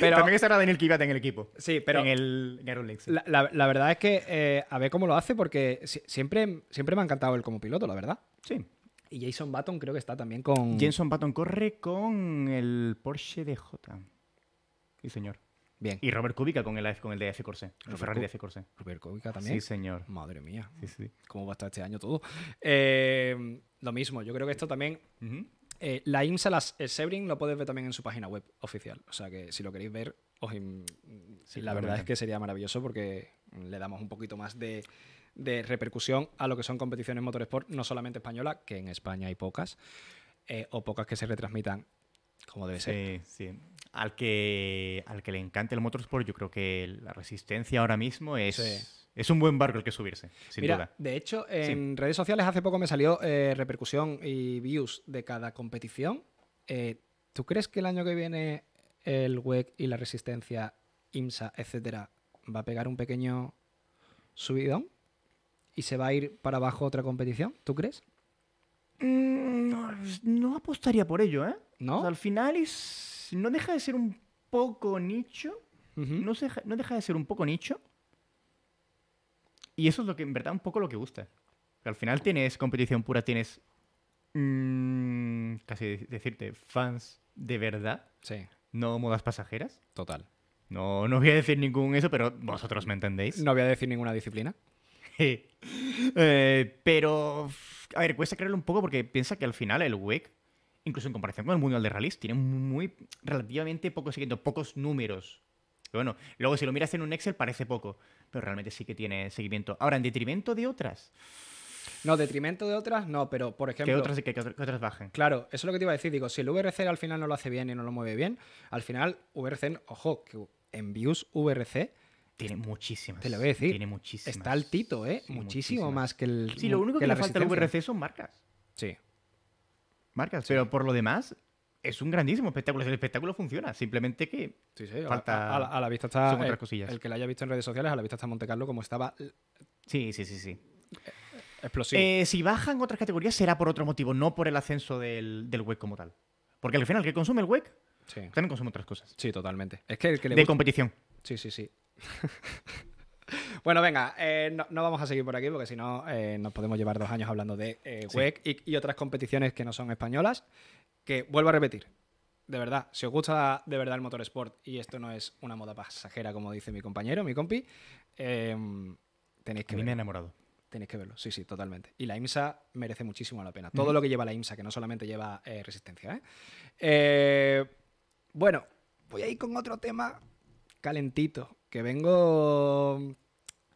pero, También estará Daniel Kivate en el equipo. Sí, pero. En el, la, verdad es que eh, a ver cómo lo hace, porque siempre, siempre me ha encantado él como piloto, la verdad. Sí. Y Jason Button creo que está también con. Jason Button corre con el Porsche de DJ. Sí, señor. Y Robert Kubica con el, con el DF Corsé. Robert Kubica también. Sí, señor. Madre mía. Sí, sí. ¿Cómo va a estar este año todo? Eh, lo mismo, yo creo que esto también. Eh, la IMSA, el eh, Sebring, lo puedes ver también en su página web oficial. O sea que si lo queréis ver, os la verdad es que sería maravilloso porque le damos un poquito más de, repercusión a lo que son competiciones sport, no solamente española, que en España hay pocas, o pocas que se retransmitan como debe ser. Sí, sí al que, le encante el motorsport, yo creo que la resistencia ahora mismo es, un buen barco el que subirse, sin duda. De hecho, en redes sociales hace poco me salió eh, repercusión y views de cada competición. Eh, ¿Tú crees que el año que viene el WEC y la resistencia, IMSA, etcétera, va a pegar un pequeño subidón? ¿Y se va a ir para abajo otra competición? ¿Tú crees? Mm, no, apostaría por ello, ¿eh? No. al final es no deja de ser un poco nicho. no, deja, no deja de ser un poco nicho. Y eso es lo que, en verdad, un poco lo que gusta. al final tienes competición pura, tienes. Mm, casi decirte, fans de verdad. Sí. No modas pasajeras. Total. No, no voy a decir ningún eso, pero vosotros me entendéis. No voy a decir ninguna disciplina. Eh, pero. A ver, cuesta creerlo un poco porque piensa que al final el WEC incluso en comparación con el Mundial de Rallys, tiene muy relativamente poco siguiendo, pocos números. Pero bueno, luego si lo miras en un Excel parece poco, pero realmente sí que tiene seguimiento. Ahora, en detrimento de otras. No, detrimento de otras, no, pero por ejemplo. Que otras, bajen. Claro, eso es lo que te iba a decir. Digo, si el VRC al final no lo hace bien y no lo mueve bien, al final VRC, ojo, que en views VRC. Tiene muchísimas. Te lo voy a decir. Tiene muchísimas. Está altito, ¿eh? Muchísimo más que el. Sí, lo único que, que le falta al VRC son marcas. Sí marcas. Pero por lo demás, es un grandísimo espectáculo. El espectáculo funciona, simplemente que falta. A, la vista está. Son otras cosillas. El, que la haya visto en redes sociales, a la vista está Monte Carlo como estaba. Sí, sí, sí, sí. Explosivo. Eh, si bajan otras categorías será por otro motivo, no por el ascenso del, del como tal. Porque al final, el que consume el web también consume otras cosas. Sí, totalmente. Es que el que le De competición. Sí, sí, sí. Bueno, venga, eh, no, vamos a seguir por aquí porque si no eh, nos podemos llevar dos años hablando de eh, WEC y, otras competiciones que no son españolas. Que vuelvo a repetir, de verdad, si os gusta de verdad el sport y esto no es una moda pasajera como dice mi compañero, mi compi, em, tenéis que a mí me he enamorado. Tenéis que verlo, sí, sí, totalmente. Y la IMSA merece muchísimo la pena. Todo lo que lleva la IMSA, que no solamente lleva resistencia. bueno, voy a ir con otro tema calentito que vengo.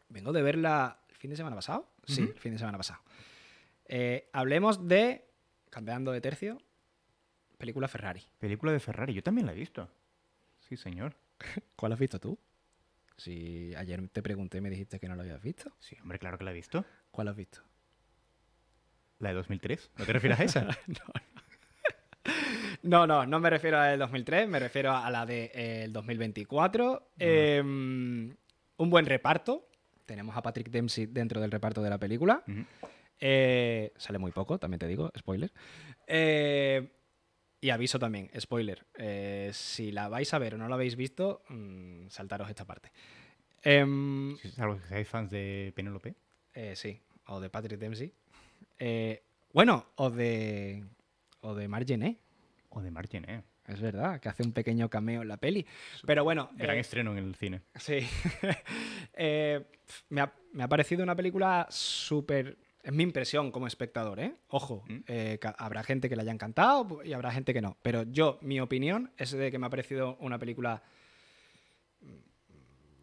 Vengo de verla el fin de semana pasado. Sí, el fin de semana pasado. Eh, hablemos de. Cambiando de tercio. Película Ferrari. Película de Ferrari. Yo también la he visto. Sí, señor. ¿Cuál has visto tú? Si ayer te pregunté me dijiste que no la habías visto. Sí, hombre, claro que la he visto. ¿Cuál has visto? La de 2003. ¿No te refieres a esa? no, no. No, no, no me refiero a la del 2003, me refiero a la del de, 2024. Em, un buen reparto. Tenemos a Patrick Dempsey dentro del reparto de la película. Eh, sale muy poco, también te digo, spoiler. Eh, y aviso también, spoiler. Eh, si la vais a ver o no la habéis visto, mm, saltaros esta parte. Em, salvo que seáis fans de Penélope. sí, o de Patrick Dempsey. bueno, o de. O de Margin, o de Martin, ¿eh? Es verdad, que hace un pequeño cameo en la peli. Pero bueno. Gran eh, estreno en el cine. Sí. Eh, me, ha, parecido una película súper. Es mi impresión como espectador, ¿eh? Ojo, mm. eh, habrá gente que la haya encantado y habrá gente que no. Pero yo, mi opinión es de que me ha parecido una película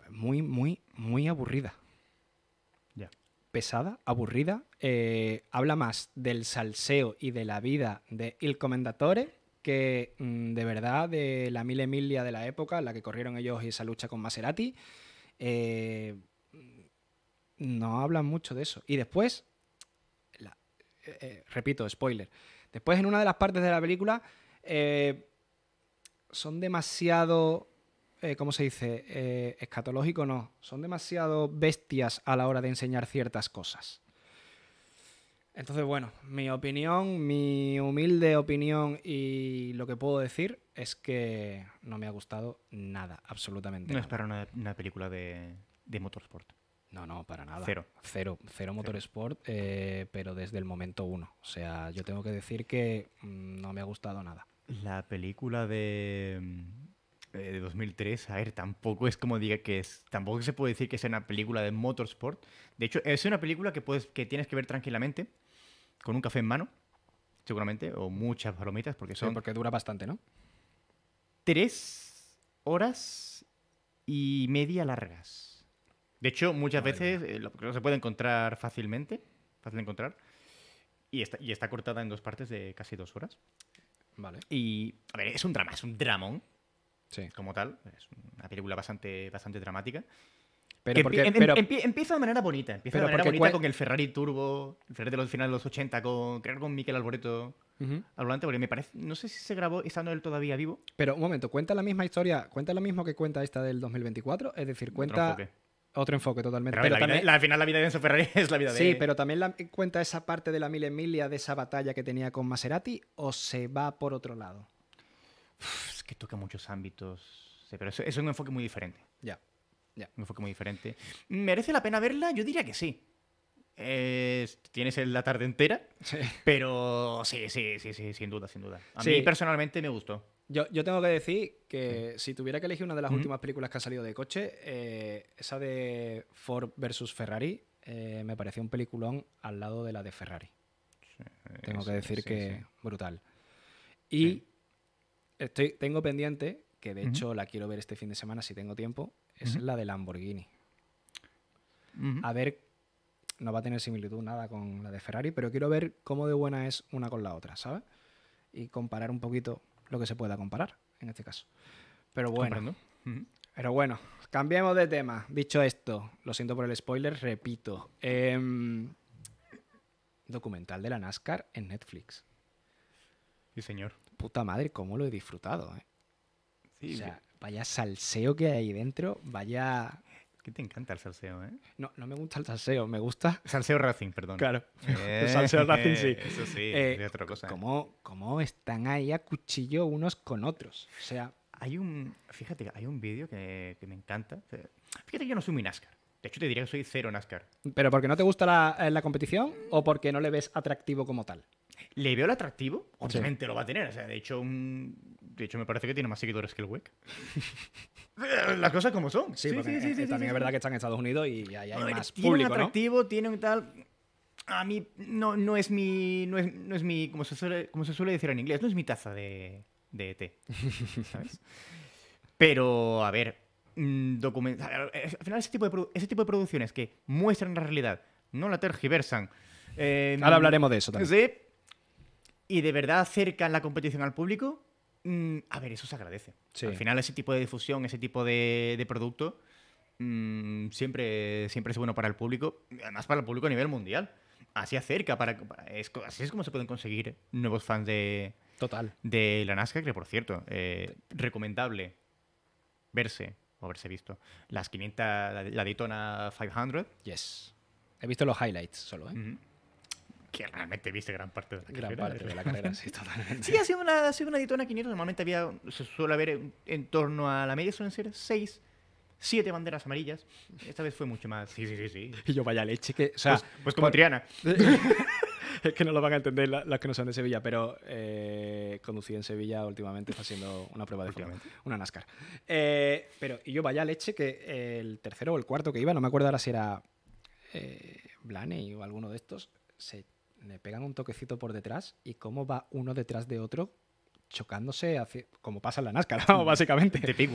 muy, muy, muy aburrida. Ya. Pesada, aburrida. habla más del salseo y de la vida de Il Comendatore que mm, de verdad, de la mil Emilia de la época, la que corrieron ellos y esa lucha con Maserati, eh, mm, no hablan mucho de eso. Y después, eh, eh, repito, spoiler. Después, en una de las partes de la película, son demasiado. ¿Cómo se dice? escatológico no. Son demasiado bestias a la hora de enseñar ciertas cosas. Entonces, bueno, mi opinión, mi humilde opinión y lo que puedo decir es que no me ha gustado nada, absolutamente. No es para una, película de, motorsport. No, no, para nada. Cero. Cero, motorsport, eh, pero desde el momento uno. O sea, yo tengo que decir que mm, no me ha gustado nada. La película de, mm, eh, de 2003, a ver, tampoco es como diga que es, tampoco se puede decir que sea una película de motorsport. De hecho, es una película que, puedes, que tienes que ver tranquilamente con un café en mano, seguramente, o muchas palomitas, porque son... porque dura bastante, ¿no? Tres horas y media largas. De hecho, muchas veces eh, se puede encontrar fácilmente, fácil de encontrar, y está, y está cortada en dos partes de casi dos horas. Vale. Y, a ver, es un drama, es un dramón. Sí. Como tal, es una película bastante, bastante dramática. Pero, empieza de manera bonita. Empieza de manera bonita con el Ferrari Turbo, el Ferrari de los finales de los 80, con, creo con Miquel Alboreto al volante porque me parece. No sé si se grabó estando él todavía vivo. Pero un momento, ¿cuenta la misma historia? ¿Cuenta lo mismo que cuenta esta del 2024? Es decir, cuenta. Otro enfoque, totalmente. Pero, la al final la vida de Enzo Ferrari es la vida de Sí, pero también cuenta esa parte de la mil emilia de esa batalla que tenía con Maserati o se va por otro lado. es que toca muchos ámbitos. Sí, pero es, es un enfoque muy diferente. Ya. Ya. me fue muy diferente. ¿Merece la pena verla? Yo diría que sí. tienes la tarde entera, pero sí, sí, sí, sí, sin duda, sin duda. A sí. mí personalmente me gustó. Yo, tengo que decir que si tuviera que elegir una de las últimas películas que ha salido de coche, eh, esa de Ford versus Ferrari eh, me pareció un peliculón al lado de la de Ferrari. tengo que decir que brutal. Y estoy, tengo pendiente, que de hecho la quiero ver este fin de semana si tengo tiempo, es la de Lamborghini. A ver, no va a tener similitud nada con la de Ferrari, pero quiero ver cómo de buena es una con la otra, ¿sabes? Y comparar un poquito lo que se pueda comparar en este caso. Pero bueno. Pero bueno, cambiemos de tema. Dicho esto, lo siento por el spoiler, repito. Em, documental de la NASCAR en Netflix. Sí, señor. Puta madre, cómo lo he disfrutado, ¿eh? Sí, Vaya salseo que hay ahí dentro, vaya... Que te encanta el salseo, ¿eh? No, no me gusta el salseo, me gusta... Salseo Racing, perdón. Claro, salseo eh, Racing sí. Eso sí, eh, es otra cosa. ¿cómo, están ahí a cuchillo unos con otros? O sea... Hay un... Fíjate, hay un vídeo que, me encanta. Fíjate que yo no soy muy NASCAR. De hecho, te diría que soy cero NASCAR. ¿Pero porque no te gusta la, eh, competición o porque no le ves atractivo como tal? Le veo el atractivo, obviamente lo va a tener. O sea, de hecho, un, de hecho, me parece que tiene más seguidores que el WEC. Las cosas como son. Sí, sí sí, también es verdad que están en Estados Unidos y hay más tiene un atractivo, tiene un tal... A mí no, no es mi... No es, mi como, se suele, como se suele decir en inglés, no es mi taza de, de e té, ¿sabes? Pero, a ver, mm, documentar... Al final, ese tipo, de producciones que muestran la realidad, no la tergiversan... Eh, Ahora hablaremos de eso también. Sí. Y de verdad acercan la competición al público, Mm, a ver, eso se agradece. Al final, ese tipo de difusión, ese tipo de, producto, mm, siempre, siempre es bueno para el público, además para el público a nivel mundial. Así acerca, así es como se pueden conseguir nuevos fans de, Total. de la NASCAR, que por cierto, eh, recomendable verse o haberse visto las 500, la, Daytona 500. Yes. He visto los highlights solo, ¿eh? que realmente viste gran parte de la ¿eh? carrera. sí, totalmente. Sí, ha sido una, ha sido 500, normalmente había, se suele haber en, torno a la media, suelen ser seis siete banderas amarillas. Esta vez fue mucho más. Sí, sí, sí, sí. Y yo, vaya leche, que. O sea, pues, pues como Triana. es que no lo van a entender las que no son de Sevilla, pero eh, conducí en Sevilla últimamente está siendo una prueba de forma. una NASCAR. Eh, pero y yo, vaya leche, que el tercero o el cuarto que iba, no me acuerdo ahora si era Blaney o alguno de estos, se le pegan un toquecito por detrás y cómo va uno detrás de otro chocándose como pasa en la NASCAR, mm. básicamente. De Big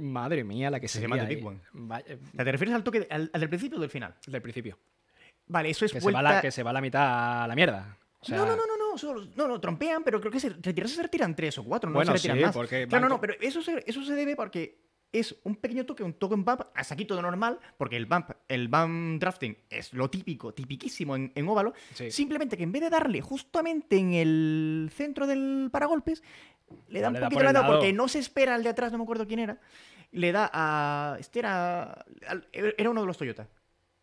Madre mía, la que se, llama de Big ¿Te refieres al toque al, del principio o del final? Del principio. Vale, eso es que se va la, que se va la mitad a la mierda. No, no, no, no, no, no, no, trompean, pero creo que se retiran, tres o cuatro, no se retiran sí, no, no, pero eso eso se debe porque es un pequeño toque un token bump, hasta aquí todo normal, porque el bump, el bump drafting es lo típico, tipiquísimo en, en óvalo. Simplemente que en vez de darle justamente en el centro del paragolpes, le da un poquito de porque no se espera al de atrás, no me acuerdo quién era. Le da a. Este era. Era uno de los Toyota.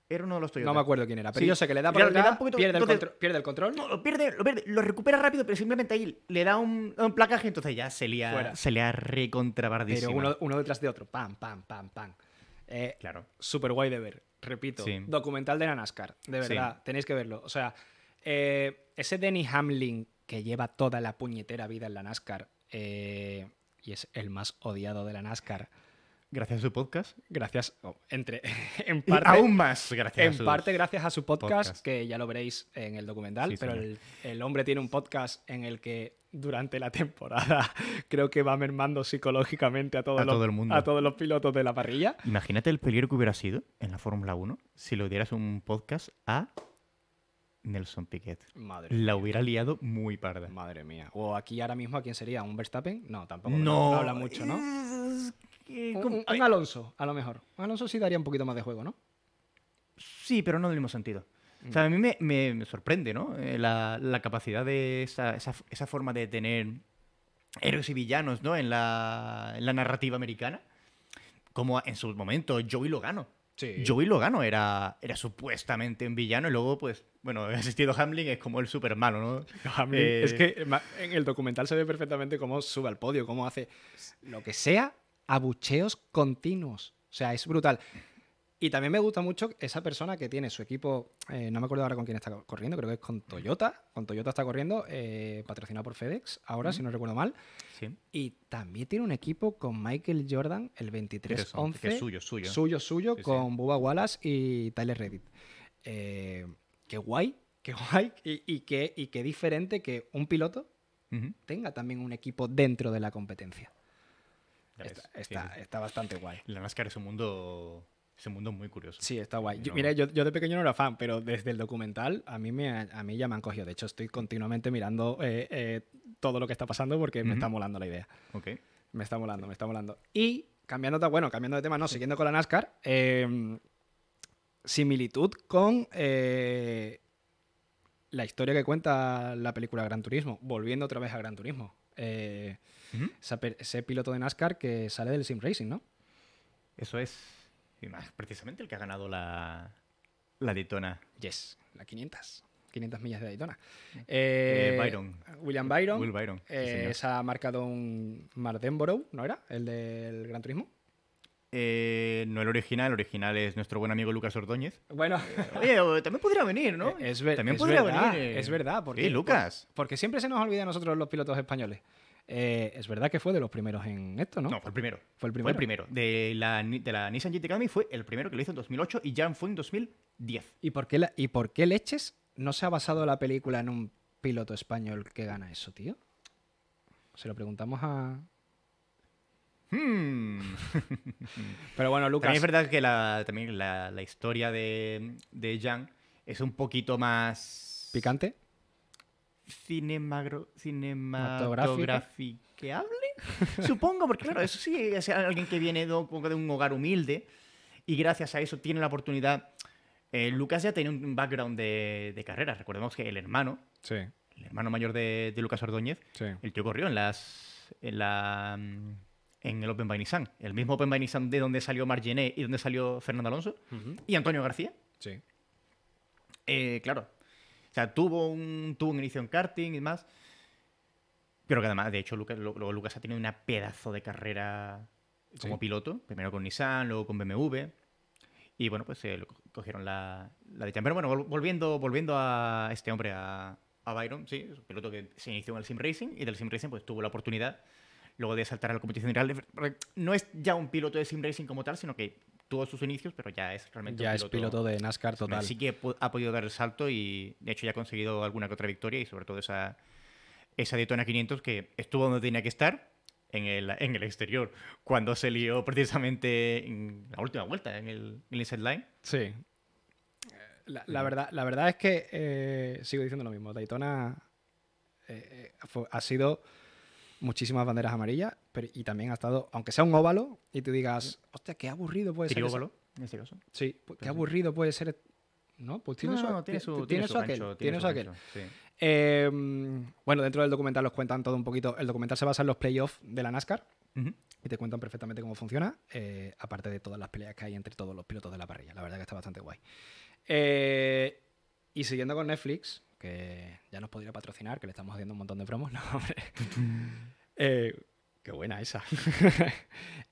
Era uno de los Toyota. No me acuerdo quién era, pero yo sé que le da un poquito, pierde, el control, pierde, el control. No, lo pierde, lo recupera rápido, pero simplemente ahí le da un, un placaje, entonces ya se le ha, se le ha Pero uno, uno, detrás de otro, pam, pam, pam, pam. Eh, claro. Súper guay de ver, repito. Documental de la NASCAR, de verdad, tenéis que verlo. O sea, eh, ese Denny Hamlin que lleva toda la puñetera vida en la NASCAR eh, y es el más odiado de la NASCAR gracias a su podcast, gracias, entre, en parte, aún más pues gracias. En parte gracias a su podcast, que ya lo veréis en el documental, pero el, hombre tiene un podcast en el que durante la temporada creo que va mermando psicológicamente a, todos los, todos los pilotos de la parrilla. Imagínate el peligro que hubiera sido en la Fórmula 1 si le dieras un podcast a Nelson Piquet. Madre la hubiera liado muy parda. Madre mía. O aquí ahora mismo, ¿a quién sería? ¿Un Verstappen? No, tampoco. no habla mucho, ¿no? Eh, un, Alonso, a lo mejor. Alonso sí daría un poquito más de juego, ¿no? Sí, pero no del mismo sentido. O sea, a mí me, sorprende, ¿no? Eh, la, capacidad de esa, forma de tener héroes y villanos, ¿no? En la, narrativa americana. Como en su momento, Joey Logano. Sí. Joey Logano era, era supuestamente un villano y luego, pues, bueno, he asistido Hamlin es como el super malo, ¿no? es eh, que en el documental se ve perfectamente cómo sube al podio, cómo hace lo que sea abucheos continuos. O sea, es brutal. Y también me gusta mucho esa persona que tiene su equipo, eh, no me acuerdo ahora con quién está corriendo, creo que es con Toyota. Con Toyota está corriendo, eh, patrocinado por FedEx, ahora, si no recuerdo mal. Y también tiene un equipo con Michael Jordan, el 23-11. es suyo, suyo. Suyo, suyo, con Bubba Wallace y Tyler Reddit. Eh, qué guay, qué guay y, qué, y qué diferente que un piloto tenga también un equipo dentro de la competencia. Está, está, bastante guay. La NASCAR es un mundo, es un mundo muy curioso. Sí, está guay. Mira, yo, de pequeño no era fan, pero desde el documental a mí, me, a mí ya me han cogido. De hecho, estoy continuamente mirando eh, eh, todo lo que está pasando porque me está molando la idea. Ok. Me está molando, me está molando. Y cambiando, bueno, cambiando de tema, no, siguiendo con la NASCAR, em, similitud con eh, la historia que cuenta la película Gran Turismo, volviendo otra vez a Gran Turismo. Eh, ese piloto de NASCAR que sale del Sim Racing, ¿no? Eso es. Y más precisamente el que ha ganado la, la Daytona. Yes, la 500. 500 millas de Daytona. Mm. Eh, eh, Byron. William Byron. se ha marcado un mardenborough ¿no era? El del Gran Turismo. Eh, no el original, el original es nuestro buen amigo Lucas Ordóñez. Bueno, eh, también podría venir, ¿no? Eh, es, también podría venir. Es verdad, porque, Lucas. porque siempre se nos olvida a nosotros los pilotos españoles. es verdad que fue de los primeros en esto, ¿no? No, fue el primero. Fue el primero. el primero. De la, de la Nissan GT Academy fue el primero que lo hizo en 2008 y ya fue en 2010. ¿Y por y por qué leches no se ha basado la película en un piloto español que gana eso, tío? Se lo preguntamos a, Hmm. Pero bueno, Lucas. También es verdad que la, también la, historia de, de Jan es un poquito más. ¿Picante? Cinemagro, cinematográficable, supongo, porque claro, eso sí, es alguien que viene de un hogar humilde y gracias a eso tiene la oportunidad. Eh, Lucas ya tenía un background de, de carreras. Recordemos que el hermano, el hermano mayor de, de Lucas Ordóñez, el tío corrió en las. En la, en el Open by Nissan. El mismo Open by Nissan de donde salió Margené y donde salió Fernando Alonso y Antonio García. Sí. Eh, claro. O sea, tuvo un, tuvo un inicio en karting y demás. Pero que además, de hecho, Lucas, ha tenido una pedazo de carrera como piloto. Primero con Nissan, luego con BMW. Y bueno, pues eh, cogieron la, la de Pero bueno, volviendo, volviendo a este hombre, a, a Byron, sí, es un piloto que se inició en el Sim Racing y del Sim Racing pues tuvo la oportunidad luego de saltar a la competición general No es ya un piloto de sim racing como tal, sino que tuvo sus inicios, pero ya es realmente un piloto, es piloto de NASCAR pues, total. Sí que ha podido dar el salto y de hecho ya ha conseguido alguna que otra victoria y sobre todo esa, Daytona 500 que estuvo donde tenía que estar, en el, exterior, cuando se lió precisamente en la última vuelta, en el, en line. Sí. La, verdad, la verdad es que eh, sigo diciendo lo mismo. Daytona eh, eh, ha sido muchísimas banderas amarillas pero, y también ha estado, aunque sea un óvalo, y tú digas, hostia, qué aburrido puede ser. Sí, qué aburrido puede ser. E-. No, pues tiene, su, tiene su, aquel. aquel. Em, bueno, dentro del documental los cuentan todo un poquito. El documental se basa en los playoffs de la NASCAR y te cuentan perfectamente cómo funciona, eh, aparte de todas las peleas que hay entre todos los pilotos de la parrilla. La verdad que está bastante guay. Eh, y siguiendo con Netflix, que ya nos podría patrocinar, que le estamos haciendo un montón de promos, no, hombre. Eh, qué buena esa.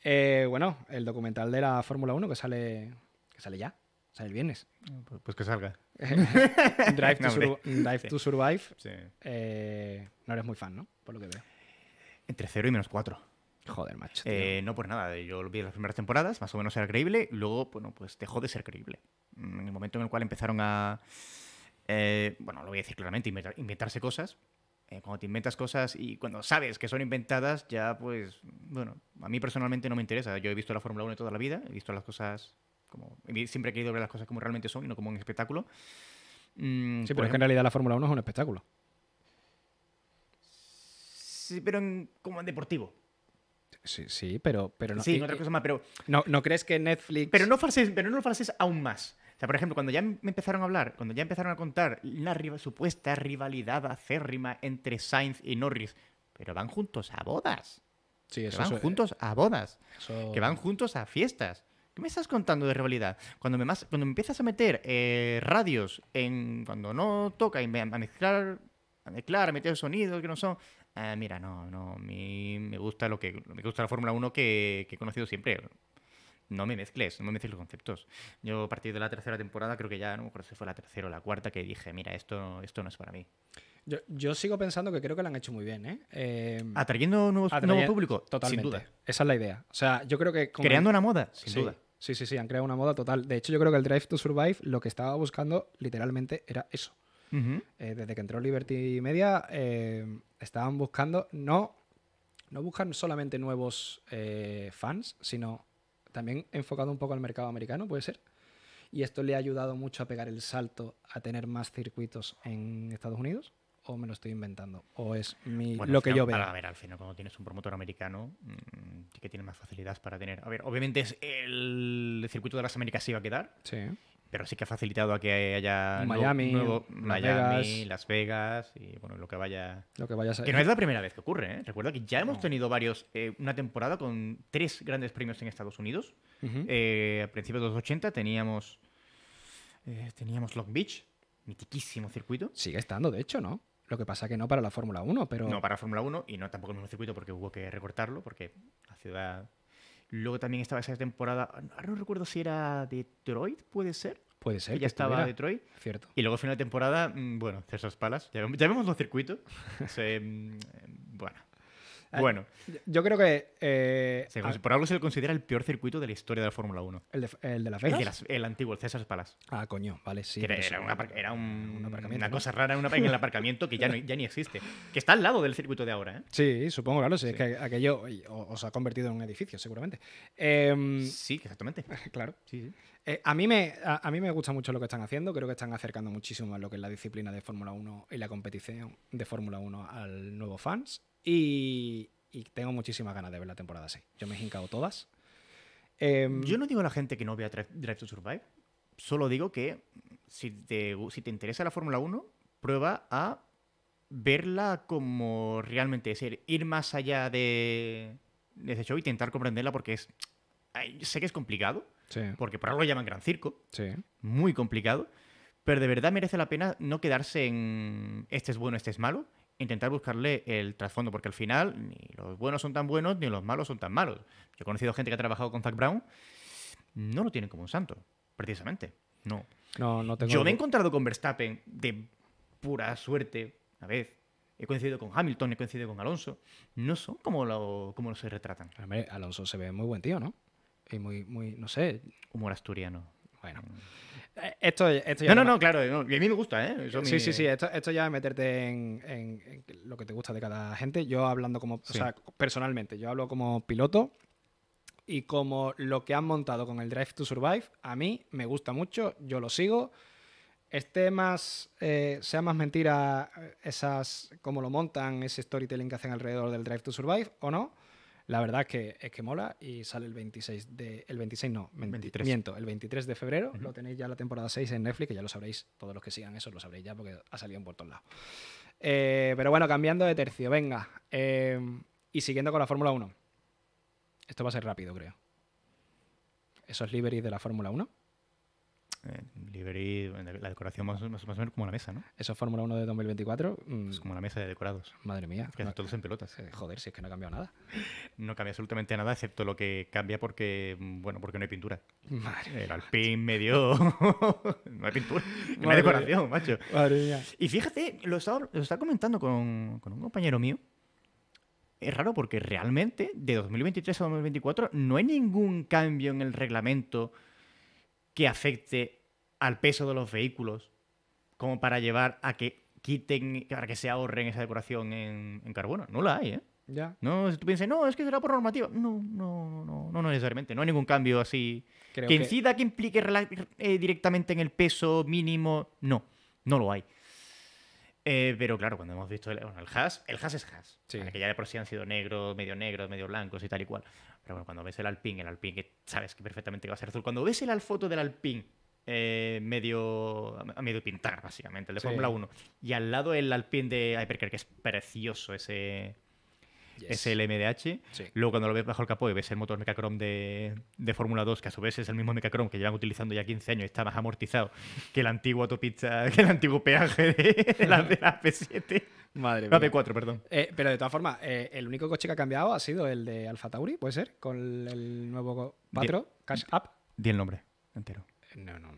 Eh, bueno, el documental de la Fórmula 1 que sale, que sale ya, sale el viernes. Ah, pues, pues, que salga. Eh, Drive, to, Survive. no eres muy fan, ¿no? Por lo que veo. Entre 0 y menos 4. Joder, macho. no pues nada, yo vi las primeras temporadas, más o menos era creíble, luego, bueno, pues dejó de ser creíble. En el momento en el cual empezaron a eh, bueno, lo voy a decir claramente, inventarse cosas. Eh, cuando te inventas cosas y cuando sabes que son inventadas, ya pues, bueno, a mí personalmente no me interesa. Yo he visto la Fórmula 1 toda la vida, he visto las cosas como... Siempre he querido ver las cosas como realmente son y no como un espectáculo. Mm, sí, pero es que en realidad la Fórmula 1 es un espectáculo. Sí, pero como en deportivo. Sí, sí, pero, pero no. Sí, otra cosa más, pero. No, crees que Netflix. Pero no, falses, pero no lo aún más. O sea, por ejemplo, cuando ya em, me empezaron a hablar, cuando ya empezaron a contar la supuesta rivalidad acérrima entre Sainz y Norris, pero van juntos a bodas. Sí, eso que van eh, juntos a bodas. Que van juntos a fiestas. ¿Qué me estás contando de rivalidad? Cuando me, más, cuando empiezas a meter eh, radios en cuando no toca y me, a mezclar, a mezclar, a meter sonidos que no son. Eh, mira, no, no, a me gusta lo que me gusta la Fórmula 1 que, que he conocido siempre no me mezcles, no me mezcles los conceptos. Yo a partir de la tercera temporada, creo que ya, no me acuerdo si fue la tercera o la cuarta, que dije, mira, esto, esto no es para mí. Yo, sigo pensando que creo que lo han hecho muy bien, ¿eh? em, Atrayendo nuevos, nuevo público, totalmente. Sin duda. Esa es la idea. O sea, yo creo que... Creando una moda, sin duda. Sí, sí, sí, han creado una moda total. De hecho, yo creo que el Drive to Survive lo que estaba buscando literalmente era eso. Eh, desde que entró Liberty Media, em, estaban buscando no, no buscan solamente nuevos eh, fans, sino también enfocado un poco al mercado americano, puede ser. Y esto le ha ayudado mucho a pegar el salto a tener más circuitos en Estados Unidos. ¿O me lo estoy inventando? ¿O es lo que yo veo? A ver, al final, cuando tienes un promotor americano, mm, que tienes más facilidades para tener. A ver, obviamente es el, circuito de las Américas se iba a quedar. Sí pero sí que ha facilitado a que haya Miami, Las Vegas y bueno, lo que vaya. Lo que, vaya a que no es la primera vez que ocurre, ¿eh? Recuerda que ya hemos tenido varios, eh, una temporada con tres grandes premios en Estados Unidos. Eh, a principios de los 80 teníamos, eh, teníamos Long Beach, mitiquísimo circuito. Sigue estando, de hecho, ¿no? Lo que pasa que no para la Fórmula 1, pero. No para Fórmula 1 y no tampoco el mismo circuito porque hubo que recortarlo, porque la ciudad Luego también estaba esa temporada, no recuerdo si era Detroit, puede ser. Puede ser. ya estaba Detroit. Cierto. Y luego final de temporada, mm, bueno, César Palas. Ya, vemos los circuitos. Mm, eh, bueno, eh, bueno. Yo creo que. Eh, se, por algo se le considera el peor circuito de la historia de la Fórmula 1. ¿El de, el de Las Vegas? El, antiguo, el César Palace. Ah, coño, vale, sí. Era, una, un, aparcamiento, una cosa rara en el aparcamiento que ya, ni existe. Que está al lado del circuito de ahora, ¿eh? Sí, supongo, claro. Es que aquello os ha convertido en un edificio, seguramente. Em, sí, exactamente. Claro. Eh, a, mí me, a, a, mí me gusta mucho lo que están haciendo, creo que están acercando muchísimo a lo que es la disciplina de Fórmula 1 y la competición de Fórmula 1 al nuevo fans. Y, tengo muchísimas ganas de ver la temporada 6. Yo me he hincado todas. Em, yo no digo a la gente que no vea Drive to Survive. Solo digo que si te, si te interesa la Fórmula 1, prueba a verla como realmente es. Ir más allá de, de ese show, intentar comprenderla porque es... Sé que es complicado, porque por algo lo llaman Gran Circo. Muy complicado. Pero de verdad merece la pena no quedarse en este es bueno, este es malo, intentar buscarle el trasfondo, porque al final ni los buenos son tan buenos ni los malos son tan malos. Yo he conocido gente que ha trabajado con Zach Brown, no lo tienen como un santo, precisamente. No. No, Yo me he encontrado con Verstappen de pura suerte, una vez. He coincidido con Hamilton, he coincidido con Alonso. No son como lo, como lo se retratan. Alonso se ve muy buen tío, ¿no? Y muy, muy, no sé. Humor asturiano. Bueno. Mm. Esto, esto ya no, no, no, claro, a mí me gusta, ¿eh? sí, sí, sí, esto, ya es meterte en, lo que te gusta de cada gente. Yo hablando como, o sea, personalmente, yo hablo como piloto y como lo que han montado con el Drive to Survive, a mí me gusta mucho, yo lo sigo. Este más, eh, sea más mentira esas, como lo montan, ese storytelling que hacen alrededor del Drive to Survive o no la verdad es que, es eh, que mola y sale el 26 de... El 26 no, miento, el 23 de febrero. Lo tenéis ya la temporada 6 en Netflix, que ya lo sabréis, todos los que sigan eso lo sabréis ya porque ha salido en por todos lados. Eh, pero bueno, cambiando de tercio, venga. Em, y siguiendo con la Fórmula 1. Esto va a ser rápido, creo. Esos liveries de la Fórmula 1 la decoración más, o menos como la mesa, ¿no? Eso es Fórmula 1 de 2024. Mm. Es como la mesa de decorados. Madre mía. todos en pelotas. Eh, joder, si es que no ha cambiado nada. No cambia absolutamente nada, excepto lo que cambia porque, bueno, porque no hay pintura. Madre el Alpine medio... no hay pintura, no hay decoración, macho. Madre mía. Y fíjate, lo estaba, comentando con, con un compañero mío, es raro porque realmente de 2023 a 2024 no hay ningún cambio en el reglamento que afecte al peso de los vehículos como para llevar a que quiten, para que se ahorren esa decoración en, carbono. No la hay, ¿eh? Ya. No, si tú piensas, no, es que será por normativa. No, no, no, no, no necesariamente. No hay ningún cambio así que incida, que... implique eh, directamente en el peso mínimo. No, no lo hay. Eh, pero claro, cuando hemos visto el, el hash, el hash es hash. Que ya de por sí han sido negros, medio negros, medio blancos y tal y cual. Pero bueno, cuando ves el alpin el alpin que sabes que perfectamente va a ser azul, cuando ves el foto del Alpine eh, medio medio pintar, básicamente, el de Fórmula 1, y al lado el alpin de Hypercar, que es precioso ese, es el MDH. Luego, cuando lo ves bajo el capó y ves el motor Mecacrom de, de Fórmula 2, que a su vez es el mismo Mecacrom que llevan utilizando ya 15 años y está más amortizado que el antiguo autopista, que el antiguo peaje de, la, P7. Madre mía. La P4, perdón. Eh, pero de todas formas, eh, el único coche que ha cambiado ha sido el de Alfa Tauri, ¿puede ser? Con el nuevo Patro, Cash Up. Di el nombre entero. No, no,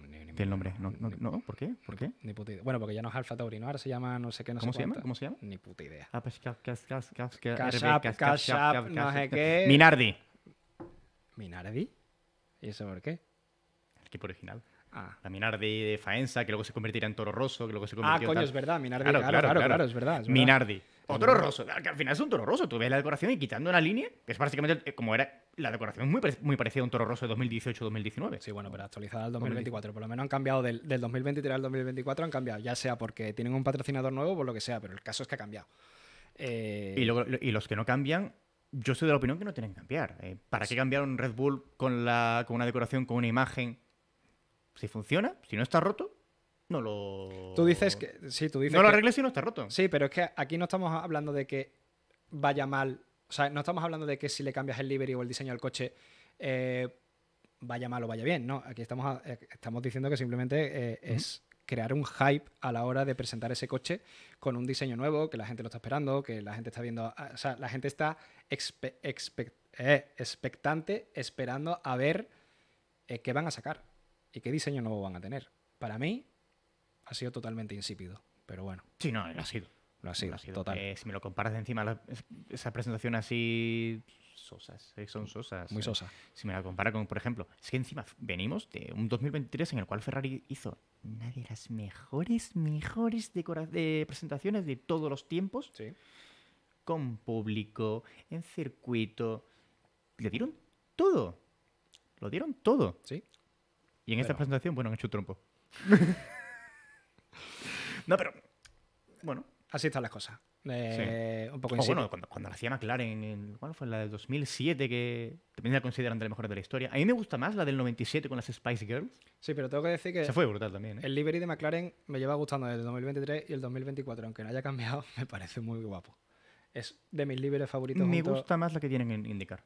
el nombre. No, no, ¿por qué? ¿Por qué? Ni puta idea. Bueno, porque ya no es Alfa Taurino, ahora se llama no sé qué, no ¿Cómo sé se llama? ¿Cómo se llama? Ni puta idea. no sé qué. Minardi. ¿Minardi? ¿Y eso por qué? El equipo original. Ah. La Minardi de Faenza, que luego se convertirá en Toro Rosso, que luego se convertirá Ah, coño, es verdad, Minardi, claro, claro, claro, claro, es verdad. Minardi. Otro roso, que al final es un toro roso. Tú ves la decoración y quitando una línea, que es básicamente eh, como era la decoración, muy, muy parecida a un toro roso de 2018-2019. Sí, bueno, pero actualizada al 2024. Por lo menos han cambiado del, del 2023 al 2024, han cambiado, ya sea porque tienen un patrocinador nuevo por lo que sea, pero el caso es que ha cambiado. Eh, y, los que no cambian, yo soy de la opinión que no tienen que cambiar. Eh. ¿Para qué cambiar un Red Bull con, la, con una decoración, con una imagen? Si funciona, si no está roto, no lo. Tú dices que. Sí, tú dices. No lo arregles y no está roto. Sí, pero es que aquí no estamos hablando de que vaya mal. O sea, no estamos hablando de que si le cambias el livery o el diseño al coche. Eh, vaya mal o vaya bien, ¿no? Aquí estamos, eh, estamos diciendo que simplemente eh, es crear un hype a la hora de presentar ese coche con un diseño nuevo, que la gente lo está esperando, que la gente está viendo, ah, o sea, la gente está expectante, esperando a ver qué van a sacar y qué diseño nuevo van a tener. Para mí, ha sido totalmente insípido, pero bueno. Sí, no, lo ha sido. Lo ha sido, total. Eh, si me lo comparas encima, la, esa presentación así sosas, eh, son sosas. Muy eh. sosa. Si me la compara con, por ejemplo, es que encima venimos de un 2023 en el cual Ferrari hizo una de las mejores, mejores de presentaciones de todos los tiempos. Sí. Con público, en circuito. Le dieron todo. Lo dieron todo. Sí. Y en esta presentación, bueno, han hecho un trompo. No, pero bueno. Así están las cosas. Eh, un poco bueno, cuando, hacía McLaren, en, fue? La del 2007, que también la consideran de las mejores de la historia. A mí me gusta más la del 97 con las Spice Girls. Sí, pero tengo que decir que. Se fue brutal también. ¿eh? El livery de McLaren me lleva gustando desde el 2023 y el 2024, aunque no haya cambiado, me parece muy guapo. Es de mis liveries favoritos. Me gusta más la que tienen en IndyCar.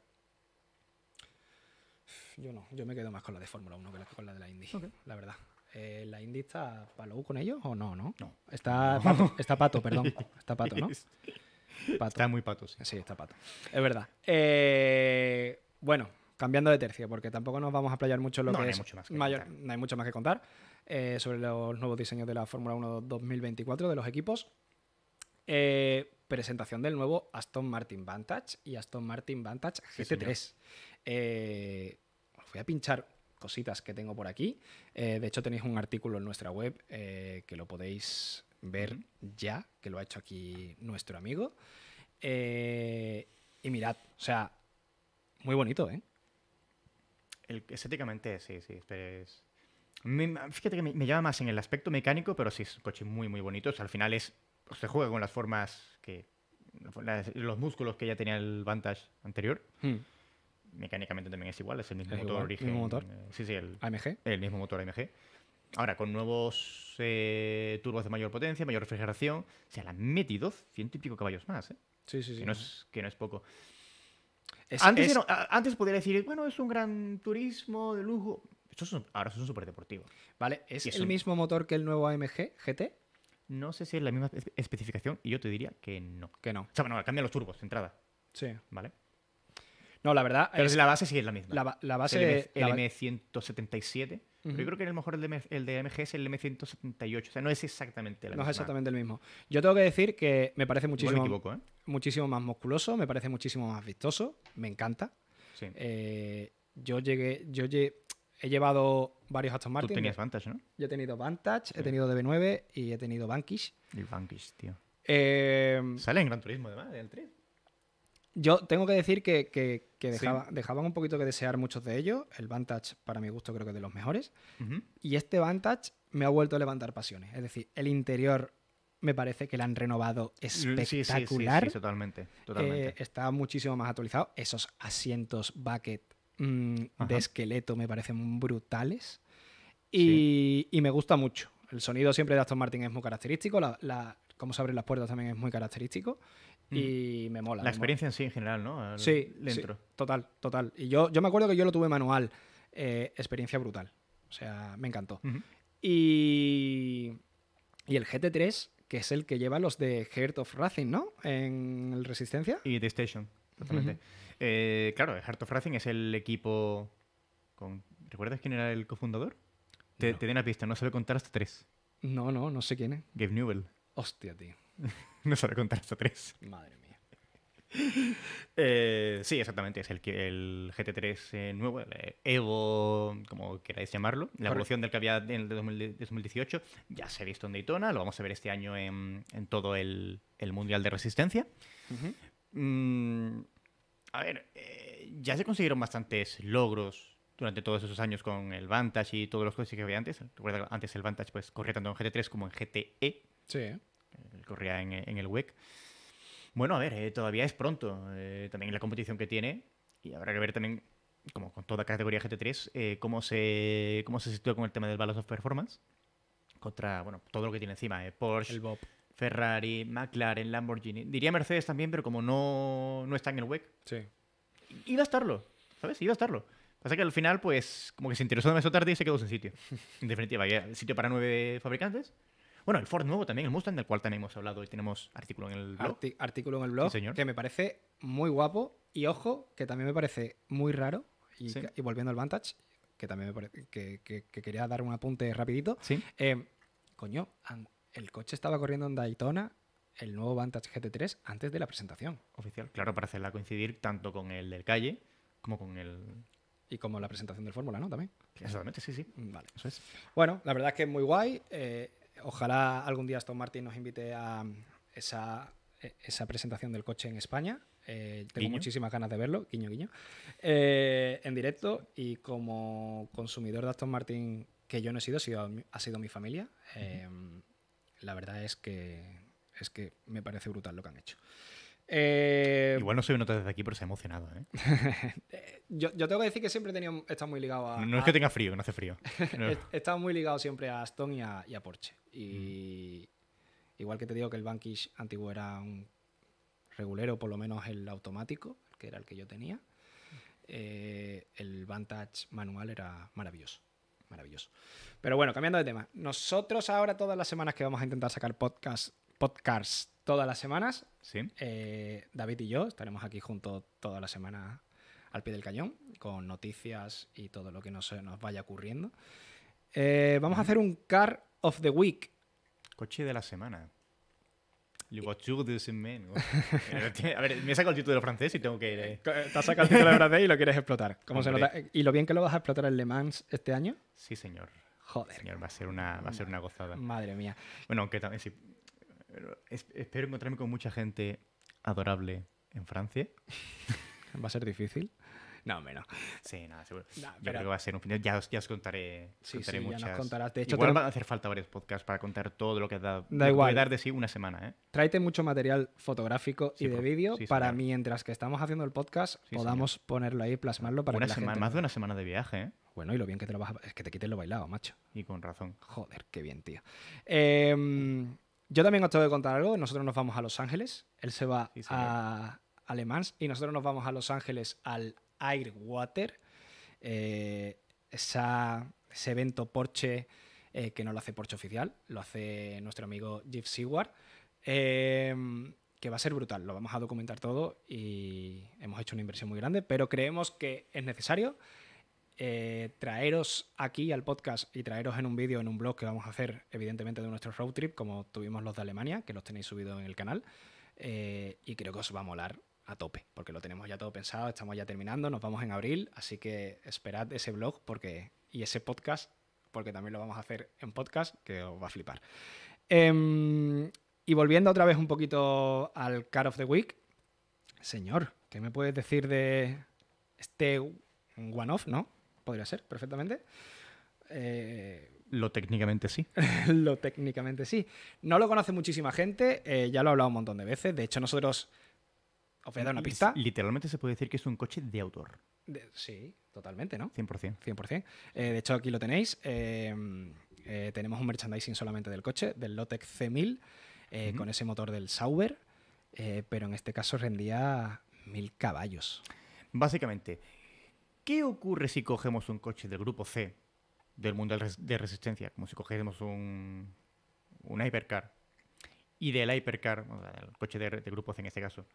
Yo no, yo me quedo más con la de Fórmula 1 que con la de la Indy, la verdad. Eh, ¿la Indy está con ellos o no, no? Está, Pato, está Pato, perdón. Está Pato, ¿no? Está muy Pato, sí. está Pato. Es verdad. Eh, bueno, cambiando de tercio, porque tampoco nos vamos a playar mucho lo que no Hay mucho más que contar. no hay mucho más que contar eh, sobre los nuevos diseños de la Fórmula 1 2024 de los equipos. presentación del nuevo Aston Martin Vantage y Aston Martin Vantage GT3. voy a pinchar cositas que tengo por aquí. Eh, de hecho, tenéis un artículo en nuestra web eh, que lo podéis ver ya, que lo ha hecho aquí nuestro amigo. Eh, y mirad, o sea, muy bonito, ¿eh? El, estéticamente, sí, sí. fíjate que me, llama más en el aspecto mecánico, pero sí, es un coche muy, muy bonito. O sea, al final es, se juega con las formas que... los músculos que ya tenía el Vantage anterior. Hmm mecánicamente también es igual, es el mismo motor origen. Eh, sí, sí, el, AMG. El mismo motor AMG. Ahora, con nuevos eh, turbos de mayor potencia, mayor refrigeración, se sea, la han metido ciento y pico caballos más, ¿eh? Sí, sí, sí. Que no es, que no es poco. antes, podría decir, bueno, es un gran turismo de lujo. ahora es un superdeportivo. Vale, ¿es, el mismo motor que el nuevo AMG GT? No sé si es la misma especificación y yo te diría que no. Que no. O sea, bueno, cambian los turbos de entrada. Sí. Vale. No, la verdad. Pero eh, la base sí es la misma. La, la base. El, M, 177 Pero yo creo que en el mejor el de, MG es el M178. O sea, no es exactamente la misma. No es exactamente el mismo. Yo tengo que decir que me parece muchísimo, ¿eh? muchísimo más musculoso, me parece muchísimo más vistoso. Me encanta. Eh, yo llegué. Yo He llevado varios Aston Martin. Tú tenías Vantage, ¿no? Yo he tenido Vantage, he tenido DB9 y he tenido Vanquish. El Vanquish, tío. Sale en Gran Turismo, además, del 3. Yo tengo que decir que, dejaban un poquito que desear muchos de ellos. El Vantage, para mi gusto, creo que es de los mejores. Y este Vantage me ha vuelto a levantar pasiones. Es decir, el interior me parece que lo han renovado espectacular. Sí, sí, totalmente. totalmente. Eh, está muchísimo más actualizado. Esos asientos bucket mm, de esqueleto me parecen brutales. Y, me gusta mucho. El sonido siempre de Aston Martin es muy característico. cómo se abren las puertas también es muy característico y me mola. La experiencia en sí en general, ¿no? sí, dentro. total, total. Y yo, me acuerdo que yo lo tuve manual. Eh, experiencia brutal. O sea, me encantó. Y. Y el GT3, que es el que lleva los de Heart of Racing, ¿no? En Resistencia. Y The Station, totalmente. Eh, claro, Heart of Racing es el equipo. Con... ¿Recuerdas quién era el cofundador? Te, una pista, no se lo contar hasta tres. No, no, no sé quién es. Gabe Newell. Hostia, tío. no sabe contar hasta tres. Madre mía. Eh, sí, exactamente, es el, el GT3 eh, nuevo, eh, Evo, como queráis llamarlo, la evolución del que había en el 2018, ya se ha visto en Daytona, lo vamos a ver este año en, todo el, Mundial de Resistencia. Mm, a ver, ya se consiguieron bastantes logros durante todos esos años con el Vantage y todos los coches que había antes. Recuerda, antes el Vantage pues corría tanto en GT3 como en GTE. Sí corría en, el WEC. Bueno, a ver, eh, todavía es pronto. Eh, también la competición que tiene. Y habrá que ver también, como con toda categoría GT3, eh, cómo, se, cómo se sitúa con el tema del Balance of Performance. Contra, bueno, todo lo que tiene encima. Porsche, Ferrari, McLaren, Lamborghini. Diría Mercedes también, pero como no, no está en el WEC. Sí. Iba a estarlo, ¿sabes? Iba a estarlo. Pasa que al final, pues, como que se interesó demasiado tarde y se quedó sin sitio. En definitiva, el sitio para nueve fabricantes bueno, el Ford nuevo también, el Mustang, del cual también hemos hablado y tenemos artículo en el blog. artículo en el blog, señor. que me parece muy guapo y ojo, que también me parece muy raro. Y, volviendo al Vantage, que también me parece que, quería dar un apunte rapidito. Sí. Eh, coño, el coche estaba corriendo en Daytona el nuevo Vantage GT3 antes de la presentación. Oficial, claro, para hacerla coincidir tanto con el del calle como con el... Y como la presentación del Fórmula, ¿no? También. Exactamente, sí, sí. Vale. Eso es. Bueno, la verdad es que es muy guay. Eh, ojalá algún día Aston Martin nos invite a esa, presentación del coche en España. Eh, tengo muchísimas ganas de verlo, guiño, guiño, eh, en directo. Y como consumidor de Aston Martin, que yo no he sido, ha sido, mi familia, eh, la verdad es que, es que me parece brutal lo que han hecho. Eh, igual no soy nota desde aquí, pero se ha emocionado. ¿eh? yo, tengo que decir que siempre he, estado muy ligado a. No, es que tenga frío, no hace frío. he, estado muy ligado siempre a Aston y a, Porsche. Y mm. igual que te digo que el Vanquish antiguo era un regulero, por lo menos el automático, que era el que yo tenía, eh, el Vantage manual era maravilloso. Maravilloso. Pero bueno, cambiando de tema. Nosotros ahora todas las semanas que vamos a intentar sacar podcast, podcasts todas las semanas. Eh, David y yo estaremos aquí juntos toda la semana al pie del cañón, con noticias y todo lo que nos, vaya ocurriendo. Eh, vamos a hacer un Car of the Week. Coche de la semana. Le voiture de semaine. a ver, me he sacado el título francés y tengo que ir. Eh. Te has sacado el título francés y lo quieres explotar. ¿Y lo bien que lo vas a explotar en Le Mans este año? Sí, señor. Joder. Señor, va a ser una, va a ser una gozada. Madre mía. Bueno, aunque también, sí, espero encontrarme con mucha gente adorable en Francia. va a ser difícil. No, menos. Sí, nada, seguro. pero... va a ser un final. Ya os, contaré, sí, Ya nos contarás. De hecho, Igual te... van a hacer falta varios podcasts para contar todo lo que has dado. Da igual. dar de sí una semana, ¿eh? Tráete mucho material fotográfico y de vídeo para mientras que estamos haciendo el podcast podamos ponerlo ahí, plasmarlo para una que la semana, Más de una semana de viaje, ¿eh? Bueno, y lo bien que te lo vas Es que te quiten lo bailado, macho. Y con razón. Joder, qué bien, tío. Eh... Yo también os tengo que contar algo. Nosotros nos vamos a Los Ángeles. Él se va a Alemán y nosotros nos vamos a Los Ángeles al Airwater. Water, eh, ese evento Porsche eh, que no lo hace Porsche oficial, lo hace nuestro amigo Jeff Seward. Em, que va a ser brutal, lo vamos a documentar todo y hemos hecho una inversión muy grande, pero creemos que es necesario eh, traeros aquí al podcast y traeros en un vídeo, en un blog que vamos a hacer, evidentemente, de nuestro road trip, como tuvimos los de Alemania, que los tenéis subido en el canal. Eh, y creo que os va a molar a tope, porque lo tenemos ya todo pensado, estamos ya terminando, nos vamos en abril, así que esperad ese blog porque, y ese podcast, porque también lo vamos a hacer en podcast, que os va a flipar. Em, y volviendo otra vez un poquito al Car of the Week, señor, ¿qué me puedes decir de este one-off, no? podría ser perfectamente. Eh, lo técnicamente sí. lo técnicamente sí. No lo conoce muchísima gente, eh, ya lo he hablado un montón de veces. De hecho, nosotros. Os voy a dar una pista. Literalmente se puede decir que es un coche de autor. sí, totalmente, ¿no? 100%. 100%. Eh, de hecho, aquí lo tenéis. tenemos un merchandising solamente del coche, del Lotec C1000, con ese motor del Sauber, pero en este caso rendía 1000 caballos. Básicamente, ¿Qué ocurre si cogemos un coche del grupo C del mundo de Resistencia? Como si cogiésemos un, un hypercar. Y del hypercar, el coche del de grupo C en este caso,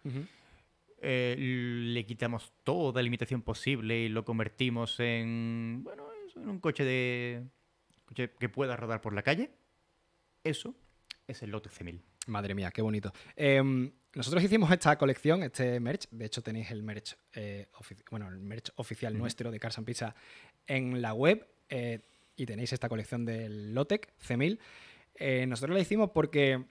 eh, le quitamos toda limitación posible y lo convertimos en, bueno, en un coche, de, coche que pueda rodar por la calle. Eso es el Lotus C1000. Madre mía, qué bonito. Em, nosotros hicimos esta colección, este merch. De hecho, tenéis el merch, eh, bueno, el oficial nuestro de Cars and Pizza en la web. Eh, y tenéis esta colección del Lotec C1000. Eh, nosotros la hicimos porque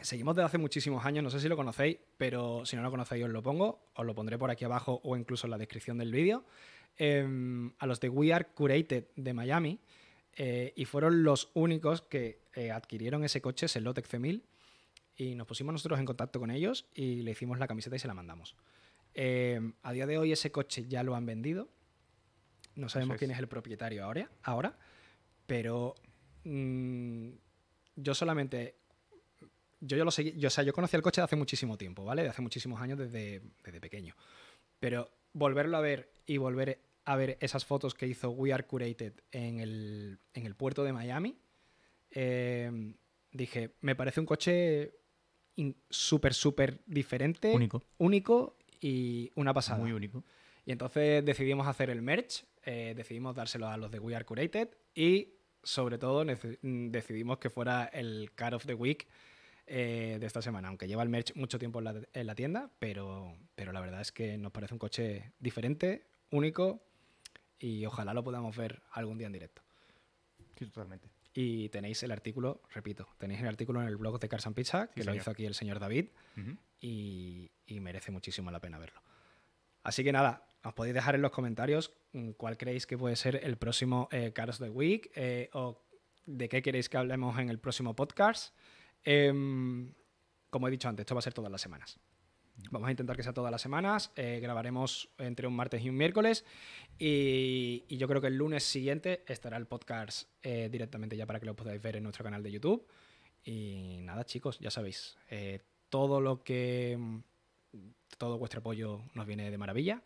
seguimos desde hace muchísimos años, no sé si lo conocéis, pero si no lo conocéis os lo pongo, os lo pondré por aquí abajo o incluso en la descripción del vídeo, em, a los de We Are Curated de Miami, y fueron los únicos que adquirieron ese coche, ese Lotec C1000, y nos pusimos nosotros en contacto con ellos y le hicimos la camiseta y se la mandamos. Eh, a día de hoy ese coche ya lo han vendido. No sabemos quién es el propietario ahora, ahora pero mm, yo solamente... Yo, lo seguí, o sea, yo conocí el coche de hace muchísimo tiempo, ¿vale? De hace muchísimos años desde, pequeño. Pero volverlo a ver y volver a ver esas fotos que hizo We Are Curated en el, puerto de Miami, eh, dije, me parece un coche súper, súper diferente. Único. Único y una pasada. Muy único. Y entonces decidimos hacer el merch, eh, decidimos dárselo a los de We Are Curated y sobre todo mm, decidimos que fuera el Car of the Week eh, de esta semana, aunque lleva el merch mucho tiempo en la, tienda, pero, pero la verdad es que nos parece un coche diferente, único y ojalá lo podamos ver algún día en directo. totalmente. Y tenéis el artículo, repito, tenéis el artículo en el blog de Cars and Pizza, que lo hizo aquí el señor David, y, merece muchísimo la pena verlo. Así que nada, os podéis dejar en los comentarios mm, cuál creéis que puede ser el próximo eh, Cars Cars the Week eh, o de qué queréis que hablemos en el próximo podcast. Em, como he dicho antes, esto va a ser todas las semanas. Vamos a intentar que sea todas las semanas. Eh, grabaremos entre un martes y un miércoles. Y, yo creo que el lunes siguiente estará el podcast eh, directamente ya para que lo podáis ver en nuestro canal de YouTube. Y nada, chicos, ya sabéis, eh, todo lo que. Mm, todo vuestro apoyo nos viene de maravilla.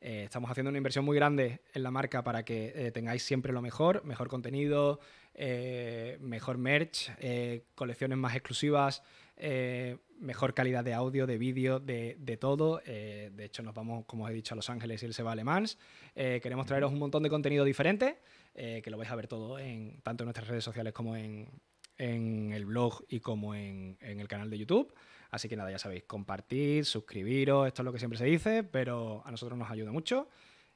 estamos haciendo una inversión muy grande en la marca para que tengáis siempre lo mejor, mejor contenido, mejor merch, colecciones más exclusivas. Eh, mejor calidad de audio, de vídeo, de, de todo. Eh, de hecho, nos vamos, como os he dicho, a Los Ángeles y él se va eh, queremos traeros un montón de contenido diferente, que lo vais a ver todo en tanto en nuestras redes sociales como en, en el blog y como en, en, el canal de YouTube. Así que nada, ya sabéis, compartir, suscribiros, esto es lo que siempre se dice, pero a nosotros nos ayuda mucho.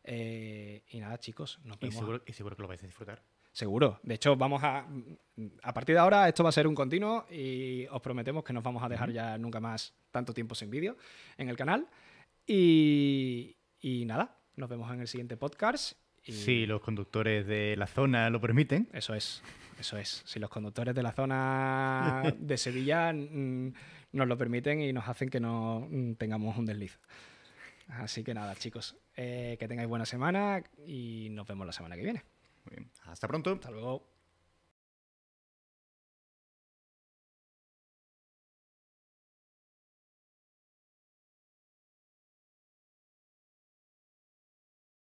y nada, chicos, nos vemos. Y y seguro que lo vais a disfrutar. Seguro. De hecho, vamos a. A partir de ahora, esto va a ser un continuo y os prometemos que nos vamos a dejar ya nunca más tanto tiempo sin vídeo en el canal. Y, nada, nos vemos en el siguiente podcast. Si los conductores de la zona lo permiten. Eso es, eso es. Si los conductores de la zona de Sevilla mm, nos lo permiten y nos hacen que no mm, tengamos un desliz. Así que nada, chicos, eh, que tengáis buena semana y nos vemos la semana que viene. Hasta pronto. Hasta luego.